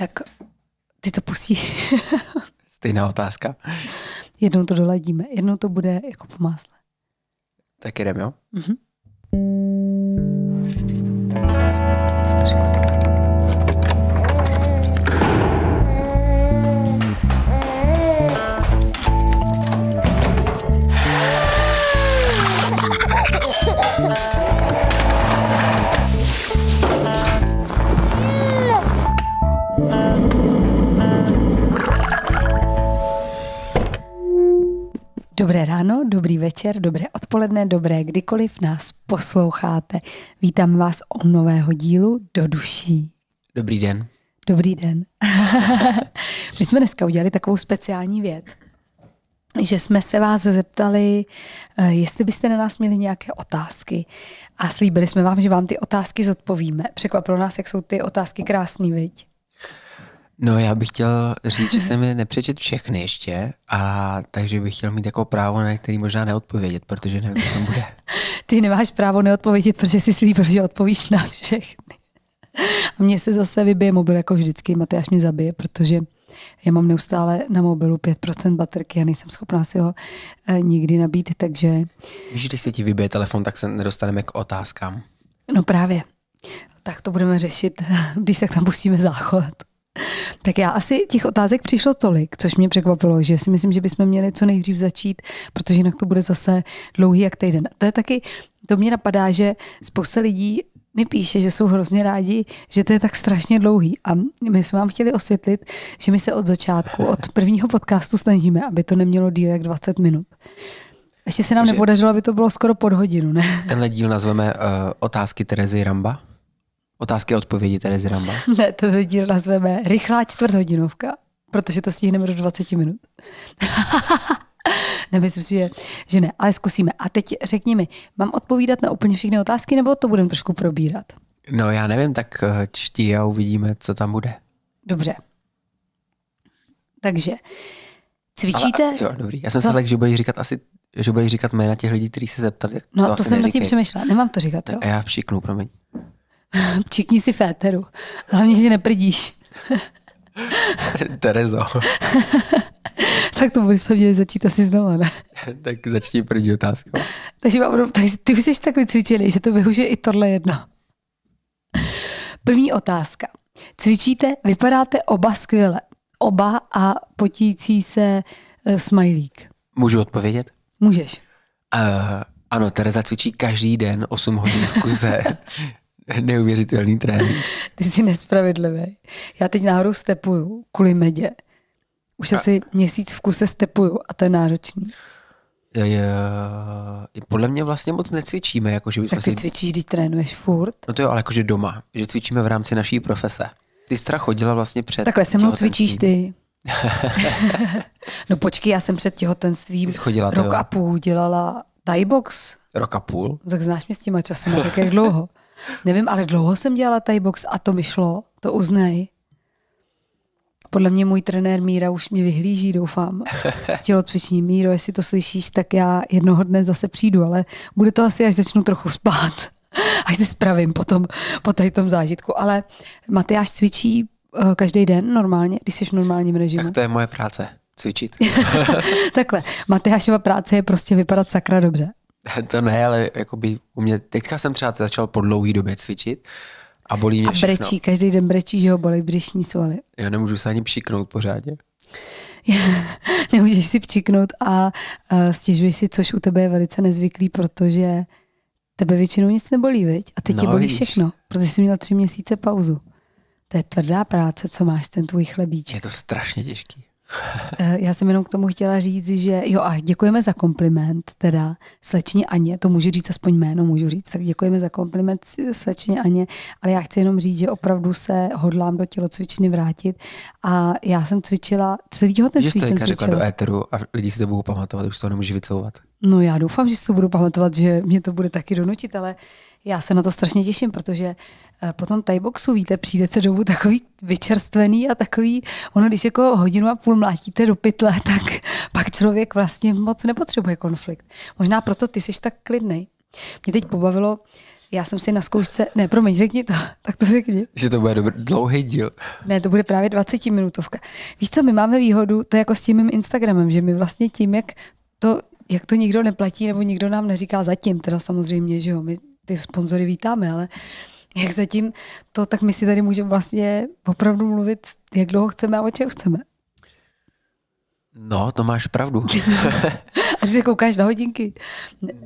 Tak ty to pustí. Stejná otázka. Jednou to doladíme, jednou to bude jako po másle. Tak jedem, jo? Mhm. To trošku Dobré ráno, dobrý večer, dobré odpoledne, dobré kdykoliv nás posloucháte. Vítám vás u nového dílu Do duší. Dobrý den. Dobrý den. My jsme dneska udělali takovou speciální věc, že jsme se vás zeptali, eh, jestli byste na nás měli nějaké otázky a slíbili jsme vám, že vám ty otázky zodpovíme. Překvapilo nás, jak jsou ty otázky krásný, viď? No já bych chtěl říct, že jsem je nepřečet všechny ještě, a takže bych chtěl mít jako právo, na který možná neodpovědět, protože nevím, co tam bude. Ty nemáš právo neodpovědět, protože jsi slíbil, že odpovíš na všechny. A mně se zase vybije mobil jako vždycky, Matyáš mě zabije, protože já mám neustále na mobilu 5% baterky a nejsem schopná si ho eh, nikdy nabít, takže... Víš, když se ti vybije telefon, tak se nedostaneme k otázkám. No právě. Tak to budeme řešit, když se tam pustíme záchod. Tak já asi těch otázek přišlo tolik, což mě překvapilo, že si myslím, že bychom měli co nejdřív začít, protože jinak to bude zase dlouhý jak týden. to je taky, to mě napadá, že spousta lidí mi píše, že jsou hrozně rádi, že to je tak strašně dlouhý. A my jsme vám chtěli osvětlit, že my se od začátku, od prvního podcastu snažíme, aby to nemělo díl jak 20 minut. Ještě se nám Takže nepodařilo, aby to bylo skoro pod hodinu, ne? Tenhle díl nazveme uh, Otázky Terezy Ramba. Otázky a odpovědi Terezy Ramba. ne, to díl nazveme rychlá čtvrthodinovka, protože to stihneme do 20 minut. Nemyslím si, že, že ne, ale zkusíme. A teď řekni mi, mám odpovídat na úplně všechny otázky, nebo to budeme trošku probírat? No já nevím, tak eh, čtí a uvidíme, co tam bude. Dobře. Takže cvičíte? Ale, jo, dobrý. Já jsem to... se řekl, že budeš říkat asi že budeš říkat jména těch lidí, kteří se zeptali. No to, to jsem nad tím přemýšlela, nemám to říkat, jo? A já všiknu, promiň. Všichni si féteru. Hlavně, že neprdíš. Terezo. tak to bychom měli začít asi znovu, ne? tak začni první otázkou. takže, mám, takže ty už jsi tak vycvičený, že to využije i tohle jedno. První otázka. Cvičíte, vypadáte oba skvěle. Oba a potící se uh, smajlík. Můžu odpovědět? Můžeš. Uh, ano, Tereza cvičí každý den 8 hodin v kuse. Neuvěřitelný trénink. Ty jsi nespravedlivý. Já teď náhodou stepuju kvůli medě. Už a... asi měsíc v kuse stepuju a to je náročný. Je, je, podle mě vlastně moc necvičíme. Jako, že bychom tak ty si... cvičíš, když trénuješ furt. No to jo, ale jakože doma. Že cvičíme v rámci naší profese. Ty jsi chodila vlastně před Takhle se mnou cvičíš ty. no počkej, já jsem před těhotenstvím chodila, rok a půl dělala Thai box. Rok a půl? Tak znáš mě s těma časem, tak jak dlouho. Nevím, ale dlouho jsem dělala Thai box a to mi šlo, to uznej. Podle mě můj trenér Míra už mě vyhlíží, doufám. S tělocviční Míro, jestli to slyšíš, tak já jednoho dne zase přijdu, ale bude to asi, až začnu trochu spát. Až se spravím potom, po tady tom zážitku. Ale Matyáš cvičí uh, každý den normálně, když jsi v normálním režimu. Tak to je moje práce, cvičit. Takhle, Matyášova práce je prostě vypadat sakra dobře. To ne, ale jakoby u mě, teďka jsem třeba začal po dlouhý době cvičit a bolí mě A všechno. brečí, každý den brečí, že ho bolí břišní svaly. Já nemůžu se ani přiknout pořádně. Nemůžeš si přiknout a stěžuješ si, což u tebe je velice nezvyklý, protože tebe většinou nic nebolí, viď? A teď no, tě bolí víš. všechno, protože jsi měl tři měsíce pauzu. To je tvrdá práce, co máš ten tvůj chlebíček. Je to strašně těžký. Eh, já jsem jenom k tomu chtěla říct, že jo a děkujeme za kompliment, teda slečně Aně, to můžu říct aspoň jméno, můžu říct, tak děkujeme za kompliment slečně Aně, ale já chci jenom říct, že opravdu se hodlám do tělocvičny vrátit a já jsem cvičila, celý těhotenství jsem cvičila. řekla do éteru a lidi si to budou pamatovat, už to nemůžu vycouvat. No já doufám, že si to budu pamatovat, že mě to bude taky donutit, ale já se na to strašně těším, protože eh, po tom tajboxu, víte, přijdete dobu takový vyčerstvený a takový, ono když jako hodinu a půl mlátíte do pytle, tak pak člověk vlastně moc nepotřebuje konflikt. Možná proto ty jsi tak klidný. Mě teď pobavilo, já jsem si na zkoušce, ne, promiň, řekni to, tak to řekni. Že to bude dobrý, dlouhý díl. Ne, to bude právě 20 minutovka. Víš co, my máme výhodu, to je jako s tím mým Instagramem, že my vlastně tím, jak to, jak to nikdo neplatí nebo nikdo nám neříká zatím, teda samozřejmě, že jo, my ty sponzory vítáme, ale jak zatím to, tak my si tady můžeme vlastně opravdu mluvit, jak dlouho chceme a o čem chceme. No, to máš pravdu. a ty se koukáš na hodinky.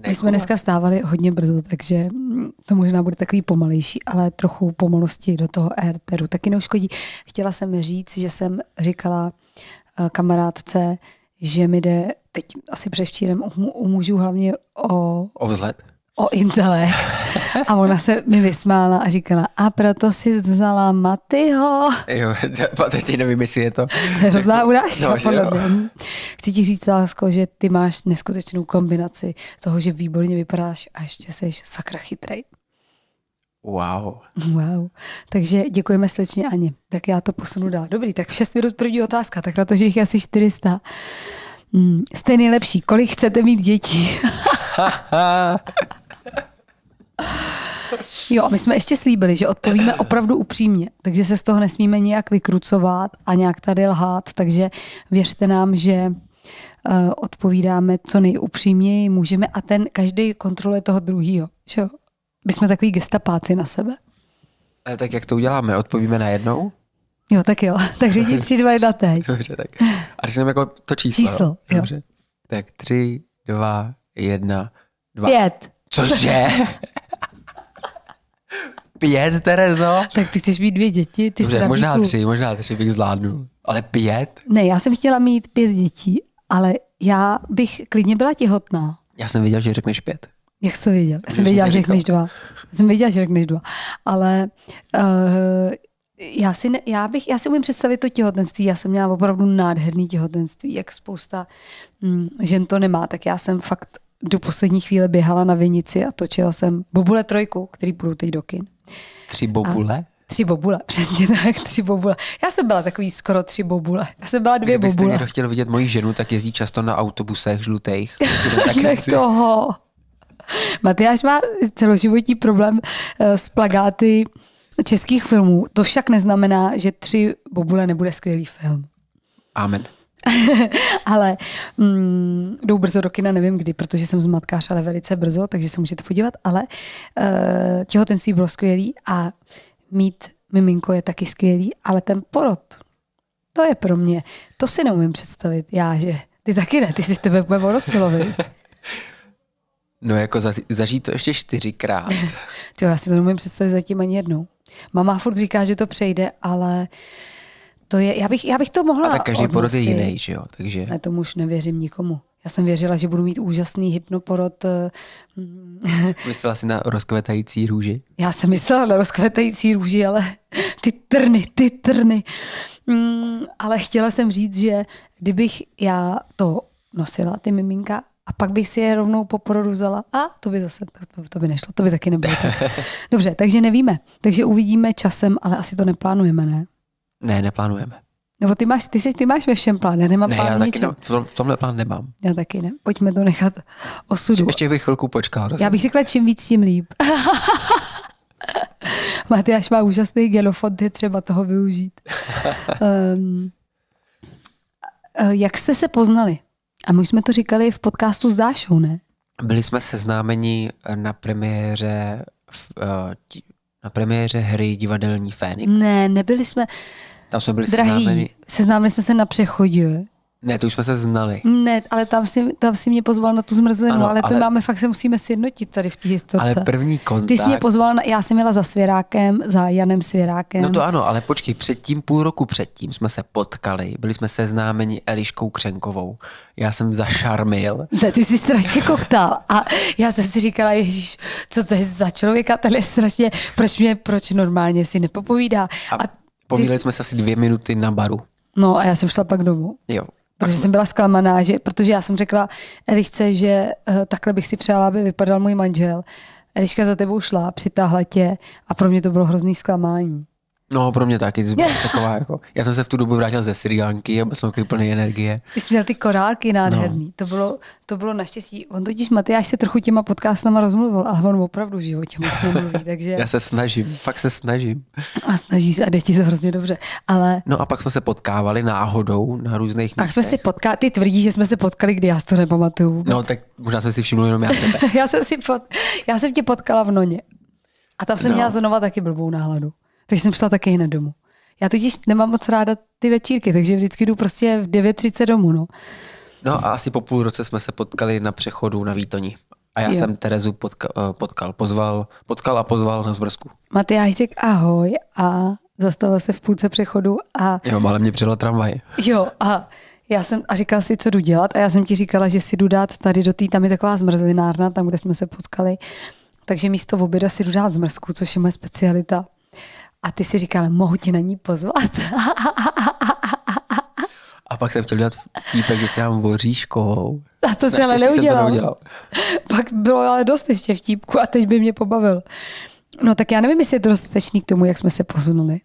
My jsme dneska vstávali hodně brzo, takže to možná bude takový pomalejší, ale trochu pomalosti do toho ERTERu taky neuškodí. Chtěla jsem říct, že jsem říkala eh, kamarádce, že mi jde teď asi převčírem u mužů hlavně o... O vzhled? o intelekt. A ona se mi vysmála a říkala, a proto si vzala Matyho. Jo, teď nevím, jestli je to. To je hrozná no, urážka, no, podle mě. Chci ti říct, lásko, že ty máš neskutečnou kombinaci toho, že výborně vypadáš a ještě jsi sakra chytrej. Wow. Wow. Takže děkujeme slečně Ani. Tak já to posunu dál. Dobrý, tak 6 minut první otázka, tak na to, že jich asi 400. Hmm, jste nejlepší. Kolik chcete mít dětí? Jo, a my jsme ještě slíbili, že odpovíme opravdu upřímně, takže se z toho nesmíme nějak vykrucovat a nějak tady lhát, takže věřte nám, že eh, odpovídáme co nejupřímněji můžeme a ten každý kontroluje toho druhýho. Že jo? My jsme takový gestapáci na sebe. A tak jak to uděláme? Odpovíme najednou? Jo, tak jo. Tak řídí tři, dva, jedna teď. Dobře, tak. A řekneme jako to číslo. Číslo, jo. Dobře. Tak tři, dva, jedna, dva. Pět. Cože? Pět, Terezo? Tak ty chceš mít dvě děti, ty Dobře, možná tři, možná tři bych zvládnul. Ale pět? Ne, já jsem chtěla mít pět dětí, ale já bych klidně byla těhotná. Já jsem věděl, že řekneš pět. Jak jsi to věděl? Já jsem věděla, že řekneš dva. Já jsem věděla, že řekneš dva. Ale uh, já si, ne, já, bych, já si umím představit to těhotenství. Já jsem měla opravdu nádherný těhotenství, jak spousta mm, žen to nemá. Tak já jsem fakt do poslední chvíle běhala na vinici a točila jsem Bobule trojku, který budou teď do kin. Tři bobule? A Tři bobule, přesně tak, tři bobule. Já jsem byla takový skoro tři bobule. Já jsem byla dvě Kdybyste bobule. Kdybyste chtěl vidět moji ženu, tak jezdí často na autobusech žlutých. Nech toho. Matyáš má celoživotní problém eh, s plagáty českých filmů. To však neznamená, že tři bobule nebude skvělý film. Amen. ale mm, jdou brzo do kina, nevím kdy, protože jsem z matkář, ale velice brzo, takže se můžete podívat, ale uh, těhotenství bylo skvělý a mít miminko je taky skvělý, ale ten porod, to je pro mě, to si neumím představit, já, že ty taky ne, ty jsi tebe úplně No jako za, zažít to ještě čtyřikrát. jo, já si to neumím představit zatím ani jednou. Mama furt říká, že to přejde, ale uh, to je, já bych, já bych to mohla A tak každý odnosit. porod je jiný, že jo? Takže... Ne, tomu už nevěřím nikomu. Já jsem věřila, že budu mít úžasný hypnoporod. Eh, mm. Myslela jsi na rozkvetající růži? Já jsem myslela na rozkvetající růži, ale ty trny, ty trny. Mm, ale chtěla jsem říct, že kdybych já to nosila, ty miminka, a pak bych si je rovnou po porodu vzala. A to by zase, to, to by nešlo, to by taky nebylo. Tak. Dobře, takže nevíme. Takže uvidíme časem, ale asi to neplánujeme, ne? Ne, neplánujeme. Nebo no, ty máš, ty, jsi, ty máš ve všem plán, já nemám ne, plán já taky Ne, v tomhle plán nemám. Já taky ne. Pojďme to nechat osudu. Ještě bych chvilku počkal. Rozumím. Já bych řekla, čím víc, tím líp. Matyáš má úžasný genofond, je třeba toho využít. um, jak jste se poznali? A my jsme to říkali v podcastu s Dášou, ne? Byli jsme seznámeni na premiéře eh, na premiéře hry Divadelní Fénix. Ne, nebyli jsme. Tam jsme byli Drahý, seznámeni. seznámili jsme se na přechodě. Ne, to už jsme se znali. Ne, ale tam si, tam si mě pozval na tu zmrzlinu, ano, ale, ale to máme fakt, se musíme sjednotit tady v té historii. Ale první kontakt... Ty jsi mě pozval, na, já jsem jela za Svěrákem, za Janem Svěrákem. No to ano, ale počkej, předtím, půl roku předtím jsme se potkali, byli jsme seznámeni Eliškou Křenkovou. Já jsem zašarmil. Ne, ty jsi strašně koktal a já jsem si říkala, Ježíš, co to je za člověka, tady je strašně, proč mě, proč normálně si nepopovídá. A, a Povídali jsme se asi dvě minuty na baru. No a já jsem šla pak domů. Jo. Protože jsem byla zklamaná, že, protože já jsem řekla Elišce, že uh, takhle bych si přála, aby vypadal můj manžel. Eliška za tebou šla, přitáhla tě a pro mě to bylo hrozný zklamání. No, pro mě taky. Taková, jako, já jsem se v tu dobu vrátil ze Sri Lanky a byl jsem takový plný energie. Ty jsi měl ty korálky nádherný. No. To, bylo, to bylo naštěstí. On totiž Matyáš se trochu těma podcastama rozmluvil, ale on opravdu v životě moc nemluví. Takže... já se snažím, fakt se snažím. A snaží se a jde ti se hrozně dobře. Ale... No a pak jsme se potkávali náhodou na různých místech. Tak jsme si potkali, ty tvrdí, že jsme se potkali, kdy já to nepamatuju. Vůbec. No tak možná jsme si všimli jenom já já, jsem si pot... já jsem tě potkala v Noně. A tam jsem no. měla znova taky blbou náladu. Takže jsem šla taky hned domů. Já totiž nemám moc ráda ty večírky, takže vždycky jdu prostě v 9.30 domů. No. no a asi po půl roce jsme se potkali na přechodu na Výtoni. A já jo. jsem Terezu potka, eh, potkal, pozval, potkal a pozval na zbrzku. Matyáš řekl ahoj a zastavil se v půlce přechodu a... Jo, ale mě přijela tramvaj. Jo a já jsem a říkal si, co jdu dělat a já jsem ti říkala, že si jdu dát tady do té, tam je taková zmrzlinárna, tam, kde jsme se potkali. Takže místo oběda si jdu dát zmrzku, což je moje specialita. A ty si říkala, mohu tě na ní pozvat? A pak jsem chtěl dělat vtípek, že si dám voříškovou. A to si ale neudělal. neudělal. Pak bylo ale dost ještě vtípku a teď by mě pobavil. No tak já nevím, jestli je to dostatečný k tomu, jak jsme se posunuli.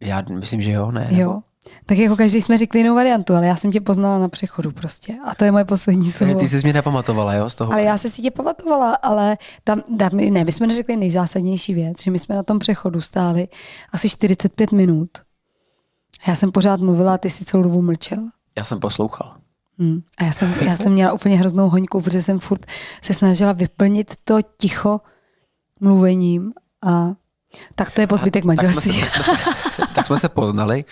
Já myslím, že jo, ne. Jo. Nebo? Tak jako každý jsme řekli jinou variantu, ale já jsem tě poznala na přechodu prostě. A to je moje poslední slovo. Ty jsi mě nepamatovala, jo? Z toho ale já se si tě pamatovala, ale tam, tam, ne, my jsme neřekli nejzásadnější věc, že my jsme na tom přechodu stáli asi 45 minut. Já jsem pořád mluvila a ty si celou dobu mlčel. Já jsem poslouchal. Hmm. A já jsem, já jsem měla úplně hroznou hoňku, protože jsem furt se snažila vyplnit to ticho mluvením a tak to je po maďarství. Tak jsme, se, tak, tak jsme se poznali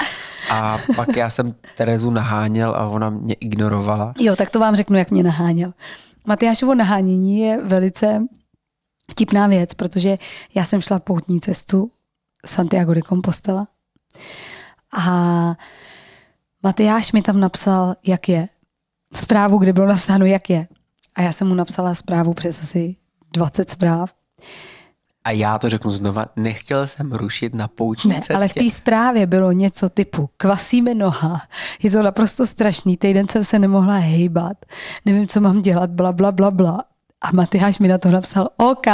a pak já jsem Terezu naháněl a ona mě ignorovala. Jo, tak to vám řeknu, jak mě naháněl. Matyášovo nahánění je velice vtipná věc, protože já jsem šla poutní cestu Santiago de Compostela a Matyáš mi tam napsal, jak je. Zprávu, kde bylo napsáno, jak je. A já jsem mu napsala zprávu přes asi 20 zpráv a já to řeknu znova, nechtěl jsem rušit na poutní ne, cestě. ale v té zprávě bylo něco typu kvasíme noha, je to naprosto strašný, týden jsem se nemohla hejbat, nevím, co mám dělat, bla, bla, bla, bla. A Matyáš mi na to napsal, OK,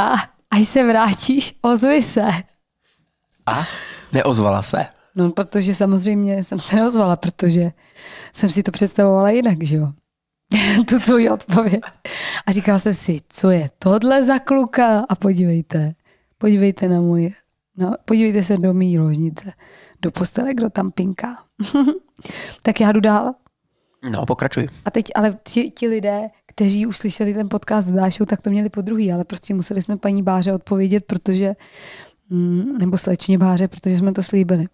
až se vrátíš, ozvi se. A neozvala se? No, protože samozřejmě jsem se neozvala, protože jsem si to představovala jinak, že jo. tu tvůj odpověď. A říkala jsem si, co je tohle za kluka? A podívejte, Podívejte na moje, no, podívejte se do mý ložnice, do postele, kdo tam pinká. tak já jdu dál. No, pokračuj. A teď ale ti, ti lidé, kteří už slyšeli ten podcast s Dášou, tak to měli po druhý, ale prostě museli jsme paní Báře odpovědět, protože, mm, nebo slečně Báře, protože jsme to slíbili.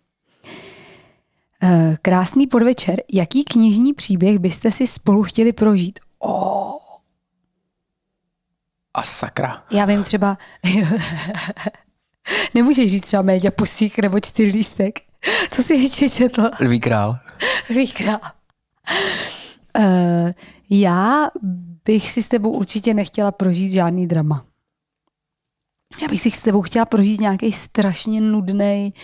Eh, krásný podvečer. Jaký knižní příběh byste si spolu chtěli prožít? Oh. A sakra. Já vím třeba, nemůžeš říct třeba média pusík nebo čtyř lístek. Co jsi ještě četl? Lví král. Lví král. Uh, já bych si s tebou určitě nechtěla prožít žádný drama. Já bych si s tebou chtěla prožít nějaký strašně nudný,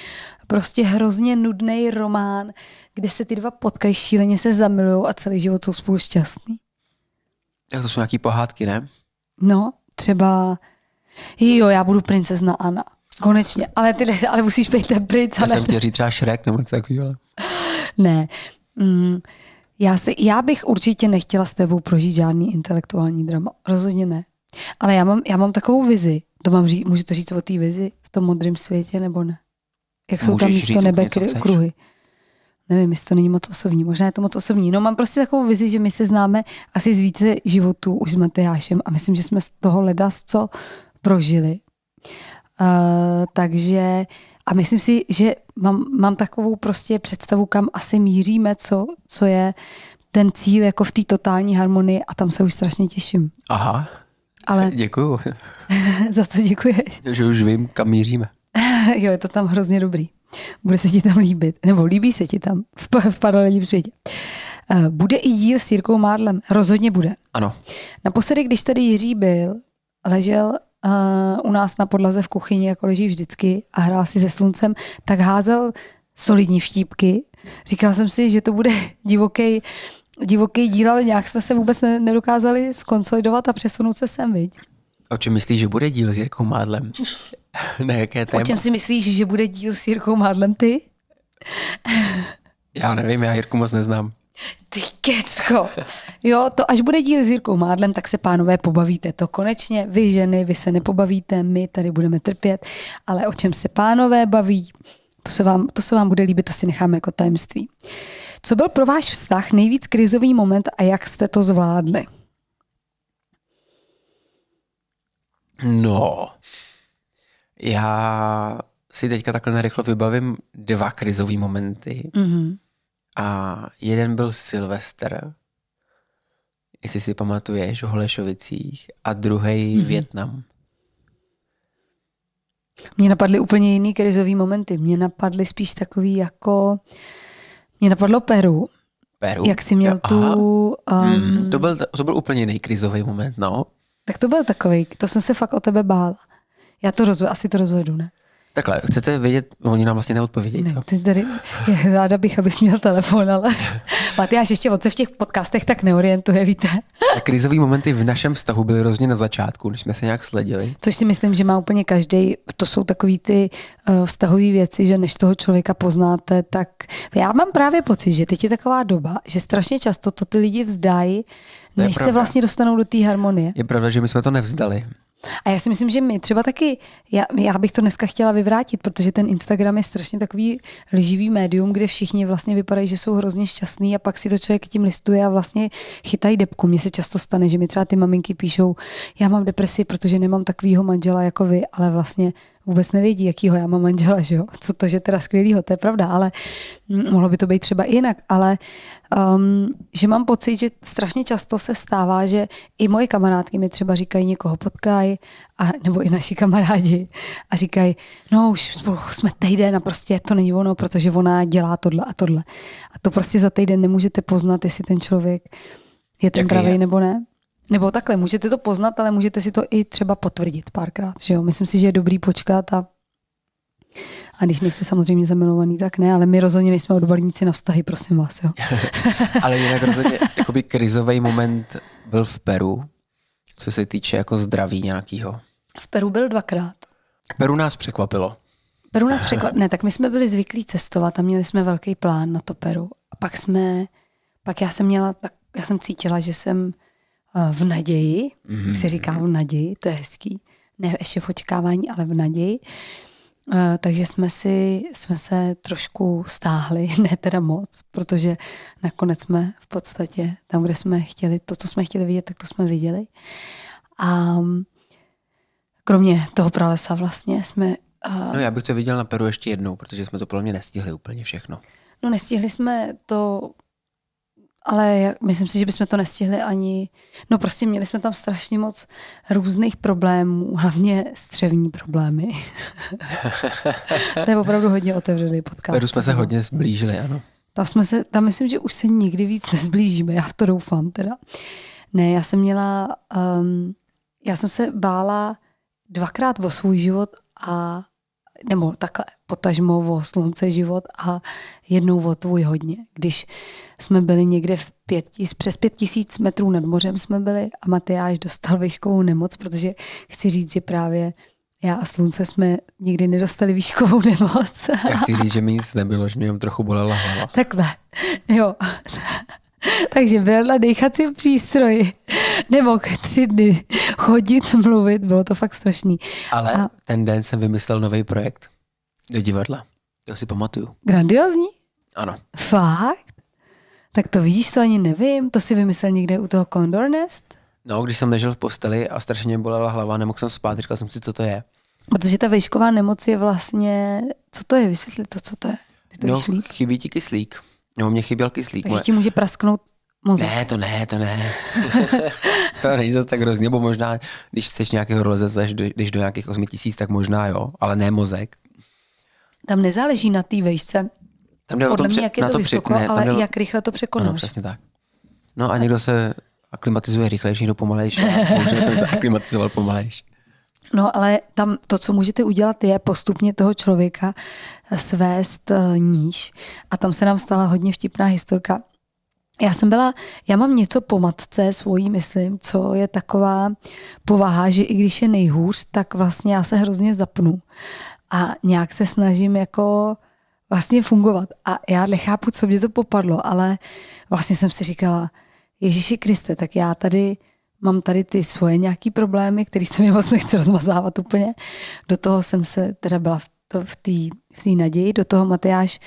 prostě hrozně nudný román, kde se ty dva potkají, šíleně se zamilují a celý život jsou spolu šťastní. Jak to jsou nějaký pohádky, ne? No, třeba jo, já budu princezna Anna. Konečně, ale ty ale musíš být ten princ. Já jsem tě říct třeba Šrek nebo něco takového. Ne. Mm, já, si, já bych určitě nechtěla s tebou prožít žádný intelektuální drama. Rozhodně ne. Ale já mám, já mám takovou vizi. To mám říct, můžu to říct o té vizi v tom modrém světě nebo ne? Jak jsou Můžeš tam místo nebe kruhy. Chceš nevím, jestli to není moc osobní, možná je to moc osobní. No mám prostě takovou vizi, že my se známe asi z více životů už s Matyášem a myslím, že jsme z toho leda co prožili. Uh, takže a myslím si, že mám, mám takovou prostě představu, kam asi míříme, co, co je ten cíl jako v té totální harmonii a tam se už strašně těším. Aha, Ale... děkuju. za co děkuješ? Že už vím, kam míříme. jo, je to tam hrozně dobrý. Bude se ti tam líbit, nebo líbí se ti tam v, v paralelním světě. Eh, bude i díl s Jirkou Márlem? Rozhodně bude. Ano. Naposledy, když tady Jiří byl, ležel uh, u nás na podlaze v kuchyni, jako leží vždycky, a hrál si se sluncem, tak házel solidní vtípky. Říkala jsem si, že to bude divoký, divoký díl, ale nějak jsme se vůbec nedokázali skonsolidovat a přesunout se sem, viď? O čem myslíš, že bude díl s Jirkou Mádlem? Na jaké téma? O čem si myslíš, že bude díl s Jirkou Mádlem ty? já nevím, já Jirku moc neznám. Ty kecko. Jo, to až bude díl s Jirkou Mádlem, tak se pánové pobavíte. To konečně, vy ženy, vy se nepobavíte, my tady budeme trpět, ale o čem se pánové baví, to se vám, to se vám bude líbit, to si necháme jako tajemství. Co byl pro váš vztah nejvíc krizový moment a jak jste to zvládli? No, já si teďka takhle narychlo vybavím dva krizové momenty. Mm-hmm. A jeden byl Silvester, jestli si pamatuješ, v Holešovicích, a druhý mm-hmm. Větnam. Mně napadly úplně jiný krizový momenty. Mně napadly spíš takový jako... Mně napadlo Peru. Peru? Jak jsi měl ja, tu... Um... Mm, to, byl, to byl úplně jiný krizový moment, no. Tak to byl takový, to jsem se fakt o tebe bála. Já to rozvedu, asi to rozvedu, ne? Takhle, chcete vědět, oni nám vlastně neodpovědí, ne, co? Ty tady, ráda bych, abys měl telefon, ale Matyáš ještě on se v těch podcastech tak neorientuje, víte? A krizový momenty v našem vztahu byly rozně na začátku, když jsme se nějak sledili. Což si myslím, že má úplně každý. To jsou takový ty uh, vztahové věci, že než toho člověka poznáte, tak já mám právě pocit, že teď je taková doba, že strašně často to ty lidi vzdají, to než se vlastně dostanou do té harmonie. Je pravda, že my jsme to nevzdali. A já si myslím, že my třeba taky, já, já bych to dneska chtěla vyvrátit, protože ten Instagram je strašně takový lživý médium, kde všichni vlastně vypadají, že jsou hrozně šťastní a pak si to člověk tím listuje a vlastně chytají depku. Mně se často stane, že mi třeba ty maminky píšou, já mám depresi, protože nemám takovýho manžela jako vy, ale vlastně vůbec nevědí, jakýho já mám manžela, že jo? co to, že teda skvělýho, to je pravda, ale mm, mohlo by to být třeba jinak, ale um, že mám pocit, že strašně často se stává, že i moje kamarádky mi třeba říkají, někoho potkají, a, nebo i naši kamarádi a říkají, no už jsme týden a prostě to není ono, protože ona dělá tohle a tohle. A to prostě za týden nemůžete poznat, jestli ten člověk je ten pravý nebo ne. Nebo takhle, můžete to poznat, ale můžete si to i třeba potvrdit párkrát. Že jo? Myslím si, že je dobrý počkat a a když nejste samozřejmě zamilovaný, tak ne, ale my rozhodně nejsme odborníci na vztahy, prosím vás. Jo. ale jinak rozhodně jakoby krizový moment byl v Peru, co se týče jako zdraví nějakého. V Peru byl dvakrát. Peru nás překvapilo. Peru nás překvapilo. Ne, tak my jsme byli zvyklí cestovat a měli jsme velký plán na to Peru. A pak jsme, pak já jsem měla, tak já jsem cítila, že jsem Eh, v naději, mm-hmm. jak se mhm. říká v naději, to je hezký, ne ještě v očekávání, ale v naději. Eh, takže jsme, si, jsme se trošku stáhli, ne teda moc, protože nakonec jsme v podstatě tam, kde jsme chtěli, to, co jsme chtěli vidět, tak to jsme viděli. A mm, kromě toho pralesa vlastně jsme... Eh, no já bych to viděl na Peru ještě jednou, protože jsme to podle mě nestihli úplně všechno. No nestihli jsme to ale jak, myslím si, že bychom to nestihli ani, no prostě měli jsme tam strašně moc různých problémů, hlavně střevní problémy. to je opravdu hodně otevřený podcast. Veru jsme se no. hodně zblížili, ano. Tam jsme se, tam myslím, že už se nikdy víc nezblížíme, já to doufám teda. Ne, já jsem měla, um, já jsem se bála dvakrát o svůj život a nebo takhle, potažmo o slunce život a jednou o tvůj hodně. Když jsme byli někde v pět, přes pět tisíc metrů nad mořem jsme byli a Matyáš dostal výškovou nemoc, protože chci říct, že právě já a slunce jsme nikdy nedostali výškovou nemoc. Já chci říct, že mi nic nebylo, že mě jenom trochu bolela hlava. Takhle, jo. Takže byl na dechacím přístroji. Nemohl tři dny chodit, mluvit, bylo to fakt strašný. Ale a... ten den jsem vymyslel nový projekt do divadla. To si pamatuju. Grandiozní? Ano. Fakt? Tak to vidíš, to ani nevím. To si vymyslel někde u toho Condor Nest? No, když jsem ležel v posteli a strašně bolela hlava, nemohl jsem spát, říkal jsem si, co to je. Protože ta vejšková nemoc je vlastně, co to je, vysvětli to, co to je. Ty to no, chybí ti kyslík. No, mě chyběl kyslík. Takže ti může prasknout mozek. Ne, to ne, to ne. to není zase tak hrozně, nebo možná, když chceš nějakého roleze, když do nějakých 8 tisíc, tak možná jo, ale ne mozek. Tam nezáleží na té vejšce, tam jde podle mě, jak je to, to vysoko, ne, ale jde... jak rychle to překonáš. Ano, přesně tak. No a někdo se aklimatizuje rychlejší, někdo pomalejší. Možná jsem se aklimatizoval pomalejší. No, ale tam to, co můžete udělat, je postupně toho člověka svést uh, níž. A tam se nám stala hodně vtipná historka. Já jsem byla, já mám něco po matce svojí, myslím, co je taková povaha, že i když je nejhůř, tak vlastně já se hrozně zapnu. A nějak se snažím jako vlastně fungovat. A já nechápu, co mě to popadlo, ale vlastně jsem si říkala, Ježíši Kriste, tak já tady mám tady ty svoje nějaký problémy, které se mi moc nechce rozmazávat úplně. Do toho jsem se teda byla v té v tý, v tý naději, do toho Matyáš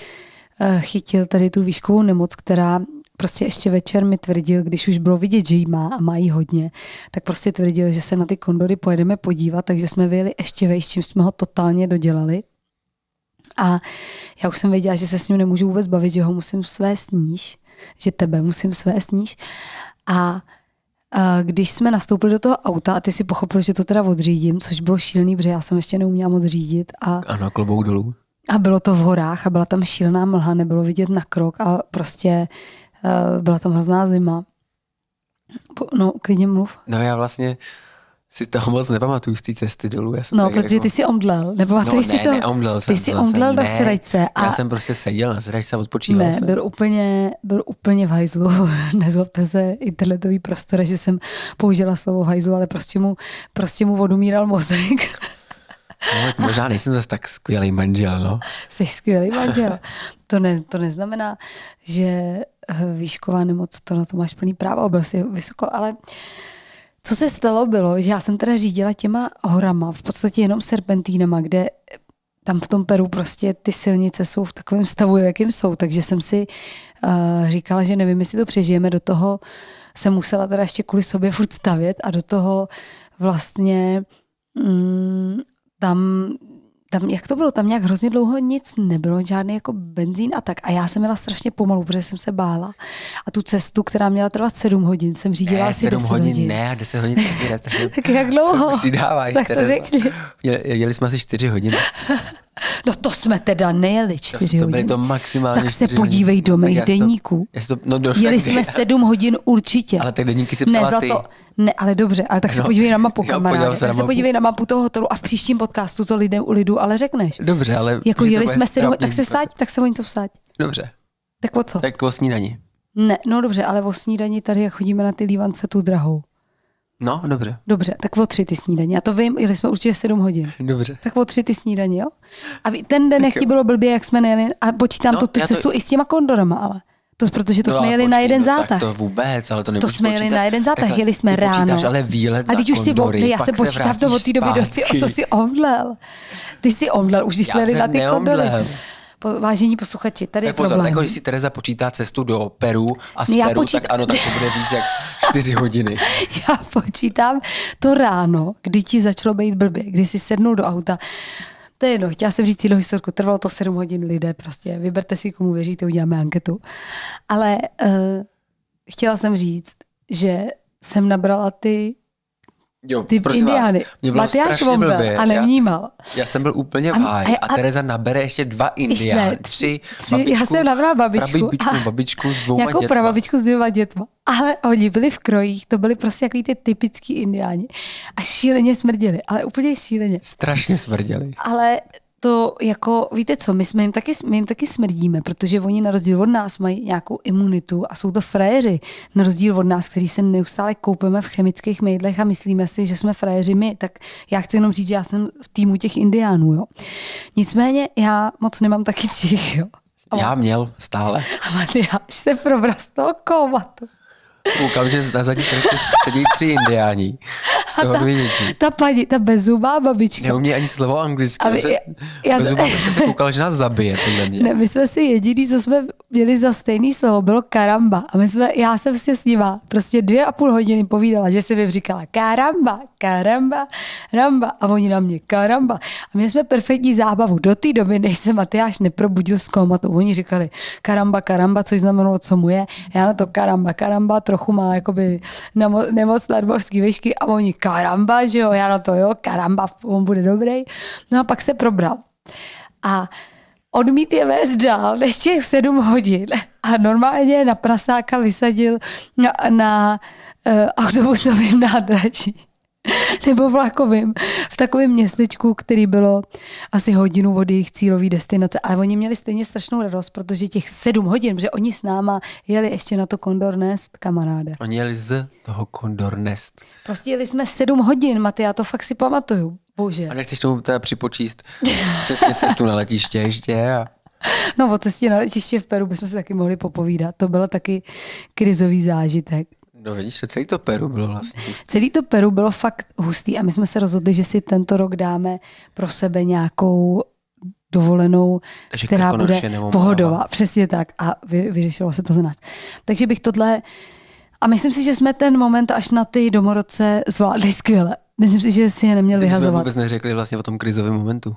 eh, chytil tady tu výškovou nemoc, která prostě ještě večer mi tvrdil, když už bylo vidět, že jí má a má jí hodně, tak prostě tvrdil, že se na ty kondory pojedeme podívat, takže jsme vyjeli ještě vejš, čím jsme ho totálně dodělali. A já už jsem věděla, že se s ním nemůžu vůbec bavit, že ho musím své sníž, že tebe musím své sníž. A Eh, když jsme nastoupili do toho auta a ty si pochopil, že to teda odřídím, což bylo šílený, protože já jsem ještě neuměla moc řídit. A, a na klobouk dolů. A bylo to v horách a byla tam šílená mlha, nebylo vidět na krok a prostě uh, byla tam hrozná zima. No, klidně mluv. No já vlastně uh, si toho moc nepamatuju z té cesty dolů. Já jsem no, protože jako... ty jsi omdlel. Nepamatuješ no, ne, si to? neomdlel jsem. Ty jsi omdlel na sračce. A... Já jsem prostě seděl na sračce a odpočíval ne, jsem. Byl úplně, byl úplně v hajzlu. Nezlobte se internetový prostor, že jsem použila slovo hajzlu, ale prostě mu, prostě mu odumíral mozek. No, možná nejsem zase tak skvělý manžel, no. Jsi skvělý manžel. To, ne, to neznamená, že eh, výšková nemoc, to na to máš plný právo, byl jsi vysoko, ale uh, co se stalo bylo, že já jsem teda řídila těma horama, v podstatě jenom serpentínama, kde tam v tom Peru prostě ty silnice jsou v takovém stavu, jakým jsou, takže jsem si uh, říkala, že nevím, jestli to přežijeme, do toho jsem musela teda ještě kvůli sobě furt stavět a do toho vlastně mm, tam tam, jak to bylo, tam nějak hrozně dlouho nic nebylo, žádný jako benzín a tak. A já jsem měla strašně pomalu, protože jsem se bála. A tu cestu, která měla trvat 7 hodin, jsem řídila ne, asi 7 10 hodin. hodin. Ne, 10 hodin. tak jak dlouho? Přidávaj. Tak to řekni. Jeli jsme asi 4 hodiny. No to jsme teda nejeli čtyři to hodiny. To maximálně Tak se podívej do mých denníků. To, to, no do Jeli jsme sedm hodin určitě. Ale tak denníky si psala ne, za ty. To, ne, ale dobře, ale tak no, se podívej na mapu, kamaráde. Tak se, na se mapu. podívej na mapu toho hotelu a v příštím podcastu to lidem u lidu ale řekneš. Dobře, ale... Jako jeli jsme sedm hodin, tak se sáď, tak se o něco vsáď. Dobře. Tak o co? Tak o snídaní? Ne, no dobře, ale o snídaní tady, jak chodíme na ty lívance tu drahou. No, dobře. Dobře, tak o tři ty snídaně. A to vím, jeli jsme určitě sedm hodin. Dobře. Tak o tři ty snídaně, jo? A ten den, tak jak ti bylo blbě, jak jsme nejeli, a počítám no, tu, tu cestu to... i s těma kondorama, ale. To protože to no, jsme jeli počkej, na jeden no, zátah. to vůbec, ale to To jsme jeli počítat. na jeden zátah, jeli jsme ráno. Počítáš, ale výlet a když už si vodli, já se počítám to od té doby, do si, o co si omdlel. Ty si omdlel, už když jsme jeli na ty kondory. Po, vážení posluchači, tady tak je pozor, problém. Jako jestli Tereza počítá cestu do Peru a z já Peru, počít... tak ano, tak to bude víc jak 4 hodiny. já počítám to ráno, kdy ti začalo být blbě, kdy jsi sednul do auta. To je jedno, chtěla jsem říct cílovou historku, trvalo to 7 hodin lidé prostě, vyberte si, komu věříte, uděláme anketu. Ale uh, chtěla jsem říct, že jsem nabrala ty Jo, ty Indiány. Vás, byl, Matyáš blbě. a nevnímal. Já, já jsem byl úplně v háji a, a, a Tereza nabere ještě dva Indiány, tři, tři babičku, Já jsem nabrala babičku, babičku, a babičku s dvouma nějakou dětma. babičku s dvěma dětma. Ale oni byli v krojích, to byli prostě jako ty typický Indiáni a šíleně smrděli, ale úplně šíleně. Strašně smrděli. Ale to jako, víte co, my, jsme jim taky, my jim taky smrdíme, protože oni na rozdíl od nás mají nějakou imunitu a jsou to frajeři, na rozdíl od nás, kteří se neustále koupeme v chemických mejdlech a myslíme si, že jsme frajeři my, tak já chci jenom říct, že já jsem v týmu těch indiánů, jo. Nicméně já moc nemám taky čich, jo. já měl stále. Ale já se probral z toho kovatu. Koukám, že na zadní straně sedí tři indiáni. Z toho dvě děti. Ta paní, ta bezubá babička. Neumí ani slovo anglicky. Aby, se, já, bezubá já, se koukala, že nás zabije, podle mě. Ne, my jsme si jediný, co jsme měli za stejný slovo, bylo karamba. A my jsme, já jsem si s nima prostě dvě a půl hodiny povídala, že se mi říkala karamba, karamba, ramba. A oni na mě karamba. Měli jsme perfektní zábavu do té doby, než se Matyáš neprobudil z komatu. Oni říkali karamba, karamba, což znamenalo, co mu je. Já na to karamba, karamba, trochu má jakoby nemoc nadmořský výšky a oni karamba, že jo, já na to jo, karamba, on bude dobrý. No a pak se probral. A odmít je vést dál než těch sedm hodin. A normálně na prasáka vysadil na, na uh, eh, autobusovém nádraží. nebo vlakovým v takovém městečku, který bylo asi hodinu od jejich cílové destinace. Ale oni měli stejně strašnou radost, protože těch sedm hodin, že oni s náma jeli ještě na to Condor Nest, kamaráde. Oni jeli z toho Condor Nest. Prostě jeli jsme sedm hodin, Maty, já to fakt si pamatuju. Bože. A nechceš tomu teda připočíst přesně cestu na letiště ještě a... No o cestě na letiště v Peru bychom se taky mohli popovídat. To bylo taky krizový zážitek. No vidíš, celý to Peru bylo vlastně hustý. Celý to Peru bylo fakt hustý a my jsme se rozhodli, že si tento rok dáme pro sebe nějakou dovolenou, Takže která bude pohodová. Přesně tak. A vy, vyřešilo se to za nás. Takže bych tohle... A myslím si, že jsme ten moment až na ty domorodce zvládli skvěle. Myslím si, že si je neměl Kdyby vyhazovat. jsme vůbec neřekli vlastně o tom krizovém momentu.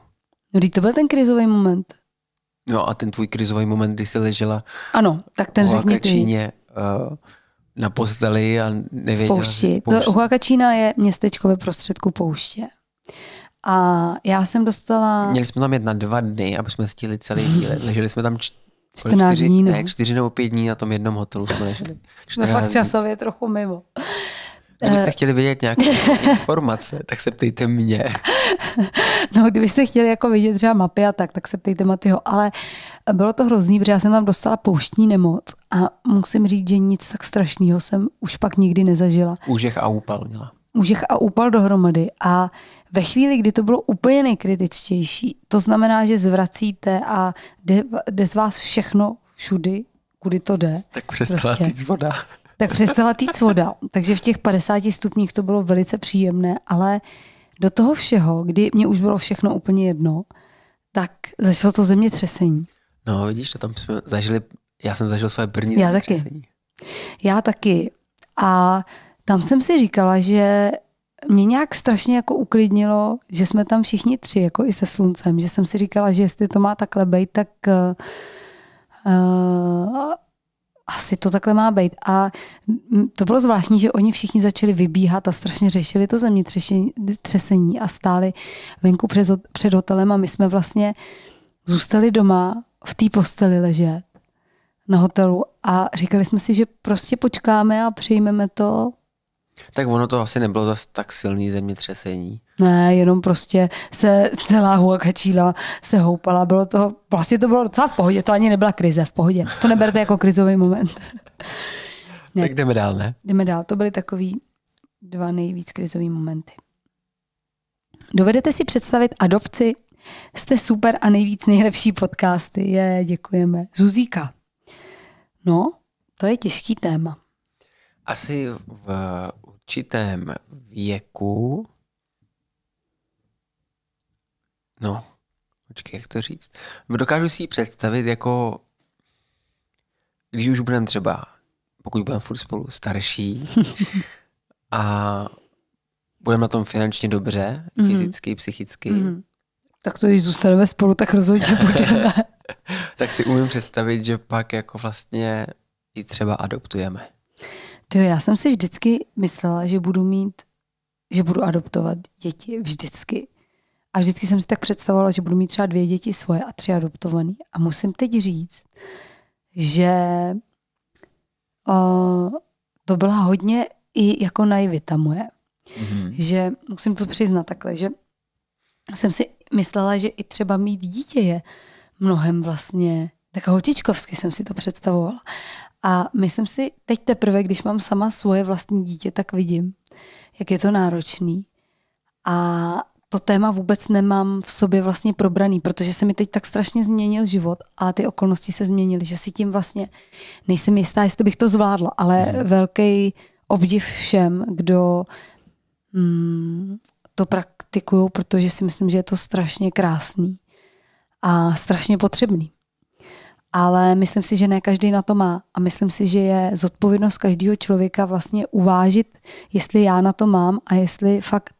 No, to byl ten krizový moment. No a ten tvůj krizový moment, kdy jsi ležela ano, tak ten řekni ty. Číně, uh, na posteli a nevěděla. V poušti. No, poušti. Huakačína je městečko ve prostředku pouště. A já jsem dostala... Měli jsme tam jet na dva dny, aby jsme stihli celý díl. Leželi jsme tam č... 14 čtyři, dní. No. Ne, čtyři nebo pět dní na tom jednom hotelu jsme leželi. Jsme fakt časově trochu mimo. Kdybyste eh. chtěli vidět nějaké informace, tak se ptejte mě. No, kdybyste chtěli jako vidět třeba mapy a tak, tak se ptejte Matyho. Ale bylo to hrozný, protože já jsem tam dostala pouštní nemoc a musím říct, že nic tak strašného jsem už pak nikdy nezažila. Úžech a úpal měla. Úžech a úpal dohromady a ve chvíli, kdy to bylo úplně nejkritičtější, to znamená, že zvracíte a jde, jde z vás všechno všudy, kudy to jde. Tak přestala prostě. voda tak přestala týc voda. Takže v těch 50 stupních to bylo velice příjemné, ale do toho všeho, kdy mě už bylo všechno úplně jedno, tak začalo to země třesení. No vidíš, to tam jsme zažili, já jsem zažil své první Já taky. Já taky. A tam jsem si říkala, že mě nějak strašně jako uklidnilo, že jsme tam všichni tři, jako i se sluncem, že jsem si říkala, že jestli to má takhle být, tak uh, asi to takhle má být. A to bylo zvláštní, že oni všichni začali vybíhat a strašně řešili to zemětřesení a stáli venku před, hotelem a my jsme vlastně zůstali doma v té posteli ležet na hotelu a říkali jsme si, že prostě počkáme a přejmeme to. Tak ono to asi nebylo zase tak silný zemětřesení. Ne, jenom prostě se celá huakačíla se houpala. Bylo to, vlastně to bylo docela v pohodě, to ani nebyla krize, v pohodě. To neberte jako krizový moment. ne. Tak jdeme dál, ne? Jdeme dál. To byly takový dva nejvíc krizový momenty. Dovedete si představit adopci? Jste super a nejvíc nejlepší podcasty. Je, děkujeme. Zuzíka. No, to je těžký téma. Asi v určitém věku no, počkej, jak to říct. Dokážu si ji představit jako, když už budeme třeba, pokud budeme furt spolu starší a budeme na tom finančně dobře, mm-hmm. fyzicky, psychicky. Mm-hmm. Tak to, když zůstaneme spolu, tak rozhodně budeme. tak si umím představit, že pak jako vlastně i třeba adoptujeme. To já jsem si vždycky myslela, že budu mít, že budu adoptovat děti vždycky. A vždycky jsem si tak představovala, že budu mít třeba dvě děti svoje a tři adoptované. A musím teď říct, že uh, to byla hodně i jako naivita moje. Mm-hmm. Že musím to přiznat takhle, že jsem si myslela, že i třeba mít dítě je mnohem vlastně, tak holčičkovsky jsem si to představovala. A myslím si, teď teprve, když mám sama svoje vlastní dítě, tak vidím, jak je to náročný. A to téma vůbec nemám v sobě vlastně probraný, protože se mi teď tak strašně změnil život a ty okolnosti se změnily, že si tím vlastně nejsem jistá, jestli bych to zvládla, ale hmm. velký obdiv všem, kdo mm, to praktikují, protože si myslím, že je to strašně krásný a strašně potřebný. Ale myslím si, že ne každý na to má a myslím si, že je zodpovědnost každého člověka vlastně uvážit, jestli já na to mám a jestli fakt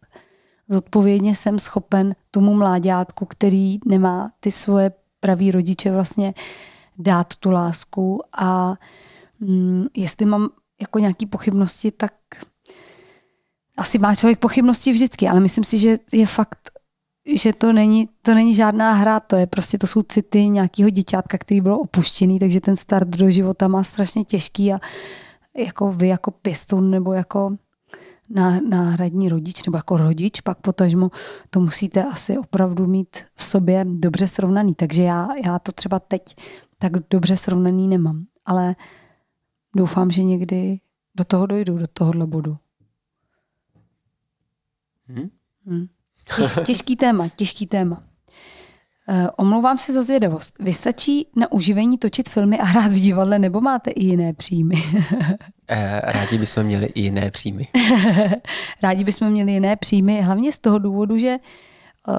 zodpovědně jsem schopen tomu mláďátku, který nemá ty svoje praví rodiče vlastně dát tu lásku a mm, jestli mám jako nějaké pochybnosti, tak asi má člověk pochybnosti vždycky, ale myslím si, že je fakt, že to není, to není žádná hra, to je prostě, to jsou city nějakého děťátka, který bylo opuštěný, takže ten start do života má strašně těžký a jako vy jako pěstoun nebo jako náhradní rodič nebo jako rodič, pak potažmo to musíte asi opravdu mít v sobě dobře srovnaný. Takže já, já to třeba teď tak dobře srovnaný nemám. Ale doufám, že někdy do toho dojdu, do tohohle bodu. Hmm? Hmm. Těž, těžký téma, těžký téma. Eh, omlouvám se za zvědavost. Vystačí na uživení točit filmy a hrát v divadle, nebo máte i jiné příjmy? Eh, rádi bychom měli i jiné příjmy. Rádi bychom měli jiné příjmy, hlavně z toho důvodu, že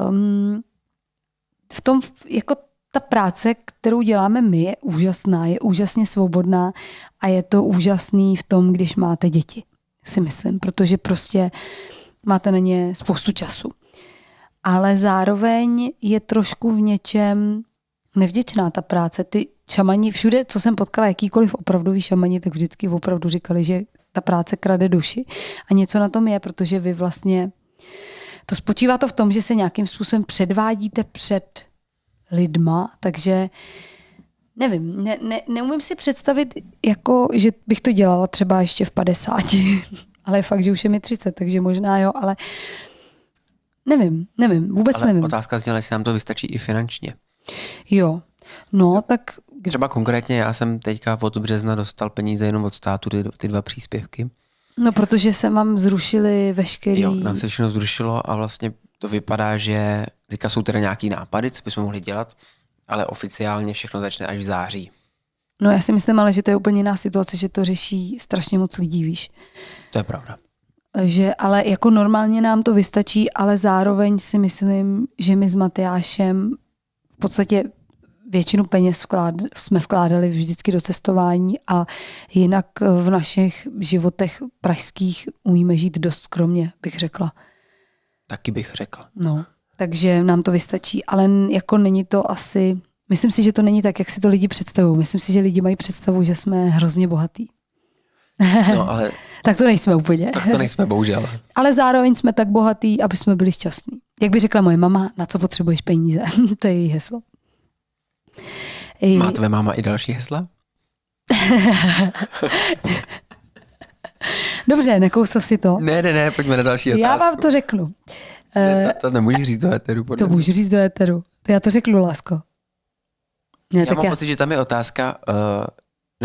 um, v tom, jako ta práce, kterou děláme my, je úžasná, je úžasně svobodná a je to úžasný v tom, když máte děti, si myslím, protože prostě máte na ně spoustu času ale zároveň je trošku v něčem nevděčná ta práce. Ty šamani, všude, co jsem potkala, jakýkoliv opravdový šamani, tak vždycky opravdu říkali, že ta práce krade duši. A něco na tom je, protože vy vlastně... To spočívá to v tom, že se nějakým způsobem předvádíte před lidma, takže nevím, ne, ne, neumím si představit, jako, že bych to dělala třeba ještě v 50, ale fakt, že už je mi 30, takže možná jo, ale uh, Nevím, nevím, vůbec Ale nevím. otázka zněla, jestli nám to vystačí i finančně. Jo, no tak... Třeba konkrétně já jsem teďka od března dostal peníze jenom od státu, ty, ty dva příspěvky. No, protože se mám zrušili veškerý... Jo, nám se všechno zrušilo a vlastně to vypadá, že teďka jsou teda nějaký nápady, co bychom mohli dělat, ale oficiálně všechno začne až v září. No já si myslím ale, že to je úplně jiná situace, že to řeší strašně moc lidí, víš. To je pravda že ale jako normálně nám to vystačí, ale zároveň si myslím, že my s Matyášem v podstatě většinu peněz vklád, jsme vkládali vždycky do cestování a jinak v našich životech pražských umíme žít dost skromně, bych řekla. Taky bych řekla. No, takže nám to vystačí, ale jako není to asi, myslím si, že to není tak, jak si to lidi představují. Myslím si, že lidi mají představu, že jsme hrozně bohatí. No ale Tak to nejsme úplně. Tak to nejsme, bohužel. Ale zároveň jsme tak bohatí, aby jsme byli šťastní. Jak by řekla moje mama, na co potřebuješ peníze. to je její heslo. Má tvé máma i další hesla? Dobře, nekousl si to. Ne, ne, ne, pojďme na další otázku. Já vám to řeknu. Ne, eh, to, to nemůžu říct do éteru. to mě. můžu říct do éteru. To já to řeknu, lásko. Ne, já tak mám já... pocit, že tam je otázka, eh,